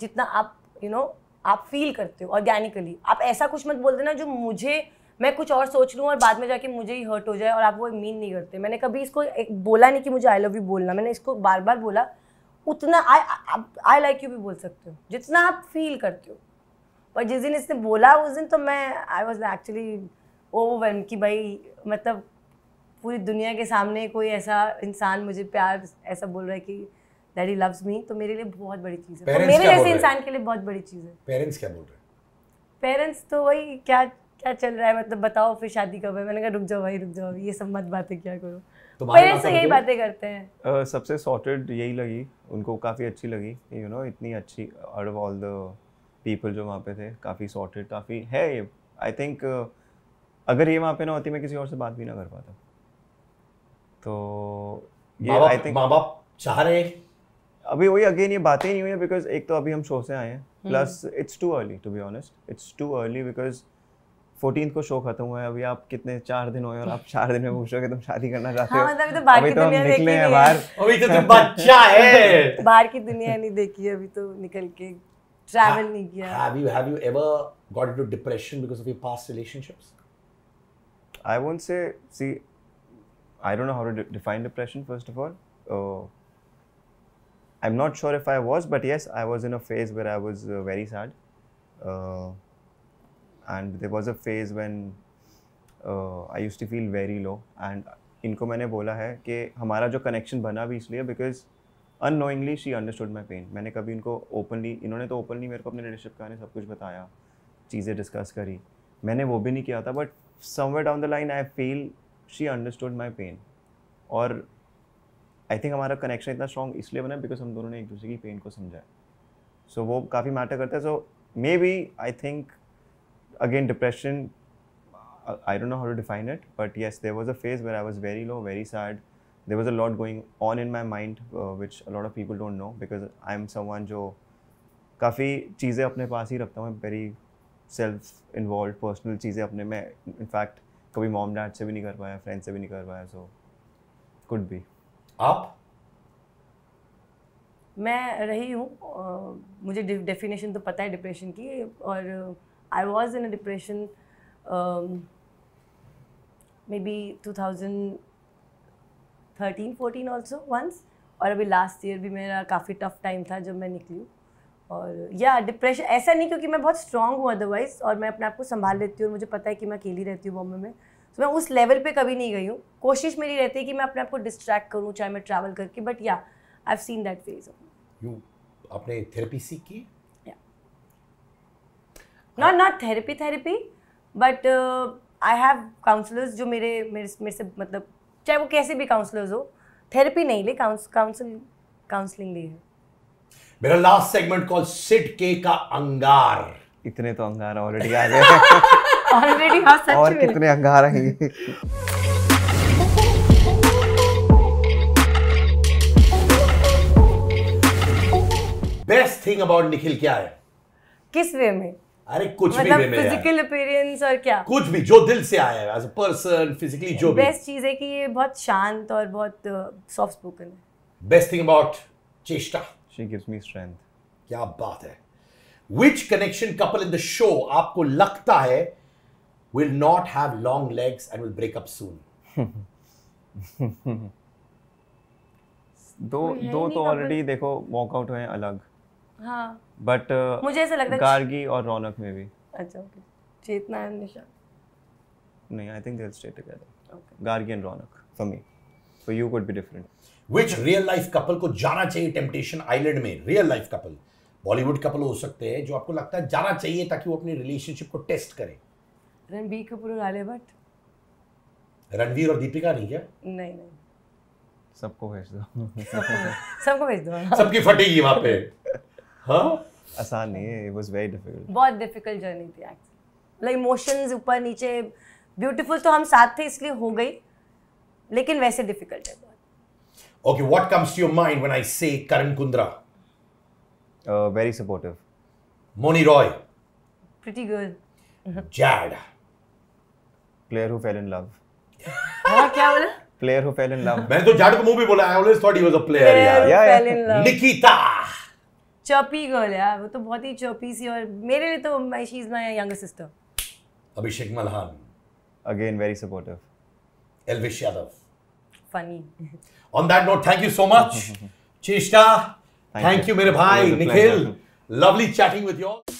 Speaker 3: जितना आप यू नो आप फील करते हो ऑर्गेनिकली आप ऐसा कुछ मत बोल देना जो मुझे मैं कुछ और सोच लूँ और बाद में जाके मुझे ही हर्ट हो जाए और आप वो मीन नहीं करते मैंने कभी इसको एक बोला नहीं कि मुझे आई लव यू बोलना मैंने इसको बार बार बोला उतना आई आई लाइक यू भी बोल सकते हो जितना आप फील करते हो पर जिस दिन इसने बोला उस दिन तो मैं आई वॉज एक्चुअली ओवरवेलम कि भाई मतलब पूरी दुनिया के सामने कोई ऐसा इंसान मुझे प्यार ऐसा बोल रहा है कि डैडी लव्स मी तो मेरे लिए बहुत बड़ी चीज़ है तो मेरे जैसे इंसान के लिए बहुत बड़ी चीज़ है
Speaker 1: पेरेंट्स क्या बोल रहे हैं
Speaker 3: पेरेंट्स तो वही क्या क्या चल रहा है मतलब बताओ फिर शादी कब है मैंने कहा रुक जाओ भाई रुक जाओ ये सब मत बातें क्या करो पेरेंट्स तो यही बातें करते हैं
Speaker 2: uh, सबसे सॉर्टेड यही लगी उनको काफ़ी अच्छी लगी यू you नो know, इतनी अच्छी out of all the people जो वहाँ पे थे काफ़ी सॉर्टेड काफ़ी है ये आई थिंक uh, अगर ये वहाँ पे ना होती मैं किसी और से बात भी ना कर पाता तो ये आई थिंक माँ बाप चाह रहे अभी वही अगेन ये बातें नहीं हुई है बिकॉज एक तो अभी हम शो से आए हैं plus it's too early to be honest it's too early because fourteen को शो खत्म हुआ है अभी आप कितने चार दिन हुए और आप चार दिन में पूछ रहे पूछोगे तुम शादी करना चाहते हाँ, हो मतलब तो बाहर अभी तो हम निकले हैं बाहर अभी तो तुम बच्चा है
Speaker 3: बाहर की दुनिया नहीं देखी अभी तो निकल के ट्रैवल नहीं
Speaker 1: किया have you have you ever got into depression because of your past relationships
Speaker 2: I won't say see I don't know how to define depression first of all I'm not sure if I was, but yes, I was in a phase where I was uh, very sad. Uh, and there was a phase when uh, I used to feel very low. And इनको मैंने बोला है कि हमारा जो connection बना भी इसलिए because annoyingly she understood my pain मैंने कभी इनको ओपनली इन्होंने तो ओपनली मेरे को अपने रिलेशनशिप के बारे में सब कुछ बताया चीज़ें डिस्कस करी मैंने वो भी नहीं किया था but somewhere down the line I feel she understood my pain और आई थिंक हमारा कनेक्शन इतना स्ट्रॉन्ग इसलिए बना बिकॉज हम दोनों ने एक दूसरे की पेन को समझा है सो वो काफ़ी मैटर करता है so may be I think again depression I don't know how to define it but yes there was a phase where I was very low very sad there was a lot going on in my mind which lot of people don't know because I am someone जो काफ़ी चीज़ें अपने पास ही रखता हूँ very self involve personal चीज़ें अपने में in fact कभी मॉम डैड से भी नहीं कर पाया फ्रेंड से भी नहीं कर पाया सो कुड भी
Speaker 1: आप
Speaker 3: मैं रही हूँ मुझे डेफिनेशन तो पता है डिप्रेशन की और I was in a depression maybe two thousand thirteen fourteen also once और अभी लास्ट ईयर भी मेरा काफ़ी टफ टाइम था जब मैं निकली और या डिप्रेशन ऐसा नहीं क्योंकि मैं बहुत स्ट्रांग हूँ अदरवाइज़ और मैं अपने आप को संभाल लेती हूँ और मुझे पता है कि मैं अकेली रहती हूँ बॉम्बे में तो मैं उस लेवल पे कभी नहीं गई हूँ कोशिश मेरी रहती है कि मैं अपने आप को डिस्ट्रैक्ट करूँ चाहे मैं ट्रैवल करके but yeah I have seen that phase
Speaker 1: you आपने थेरेपी सीख सीखी
Speaker 3: not not therapy therapy but I have counsellors जो मेरे मेरे मेरे से मतलब चाहे वो कैसे भी काउंसलर्स हो थेरेपी नहीं ले काउंसिल काउंसलिंग ली है
Speaker 1: मेरा लास्ट सेगमेंट कॉल सिट के का अंगार
Speaker 2: इतने तो अंगार ऑलरेडी आ गए ऑलरेडी हाँ सच और कितने अंगार हैं
Speaker 1: बेस्ट थिंग अबाउट निखिल क्या है किस वे में अरे कुछ मतलब भी वे में फिजिकल
Speaker 3: अपीयरेंस और क्या
Speaker 1: कुछ भी जो दिल से आया है एज अ पर्सन फिजिकली जो भी बेस्ट
Speaker 3: चीज है कि ये बहुत शांत और बहुत सॉफ्ट uh, स्पोकन है
Speaker 1: best thing about Cheshta she gives me strength क्या बात है which connection couple in the show आपको लगता है will not have long legs and
Speaker 2: will break up soon. दो दो तो ऑलरेडी तो देखो वॉकआउट हुए अलग हाँ बट uh, मुझे ऐसा लगता है गार्गी और रौनक में भी
Speaker 3: अच्छा ओके चेतना एंड निशा
Speaker 2: नहीं I think they will stay together okay Gargi and Raunak for me so you could be different which real life
Speaker 1: couple को जाना चाहिए टेम्पटेशन आइलैंड में real life couple Bollywood couple हो सकते हैं जो आपको लगता है जाना चाहिए ताकि वो अपनी रिलेशनशिप को टेस्ट करें
Speaker 3: रणबीर कपूर और आलिया भट्ट
Speaker 2: रणवीर और दीपिका नहीं क्या नहीं नहीं सबको भेज दो सबको भेज दो सबकी फटेगी वहां पे हाँ आसान नहीं है इट वाज वेरी डिफिकल्ट
Speaker 3: बहुत डिफिकल्ट जर्नी थी एक्चुअली लाइक इमोशंस ऊपर नीचे ब्यूटीफुल तो हम साथ थे इसलिए हो गई लेकिन वैसे डिफिकल्ट है
Speaker 1: okay what comes to your mind when I say Karan Kundrra very supportive Mouni Roy
Speaker 3: pretty good
Speaker 1: Jad player who fell in love क्या बोला player who fell in love मैं तो जाट को मूवी बोला I always thought he was a player यार in love Nikita
Speaker 3: choppy girl यार वो तो बहुत ही चॉपी सी और मेरे लिए तो my she is my younger sister
Speaker 2: Abhishek Malhan again very
Speaker 1: supportive Elvish Yadav funny on that note thank you so much Cheshta thank you मेरे भाई Nikhil lovely chatting with you all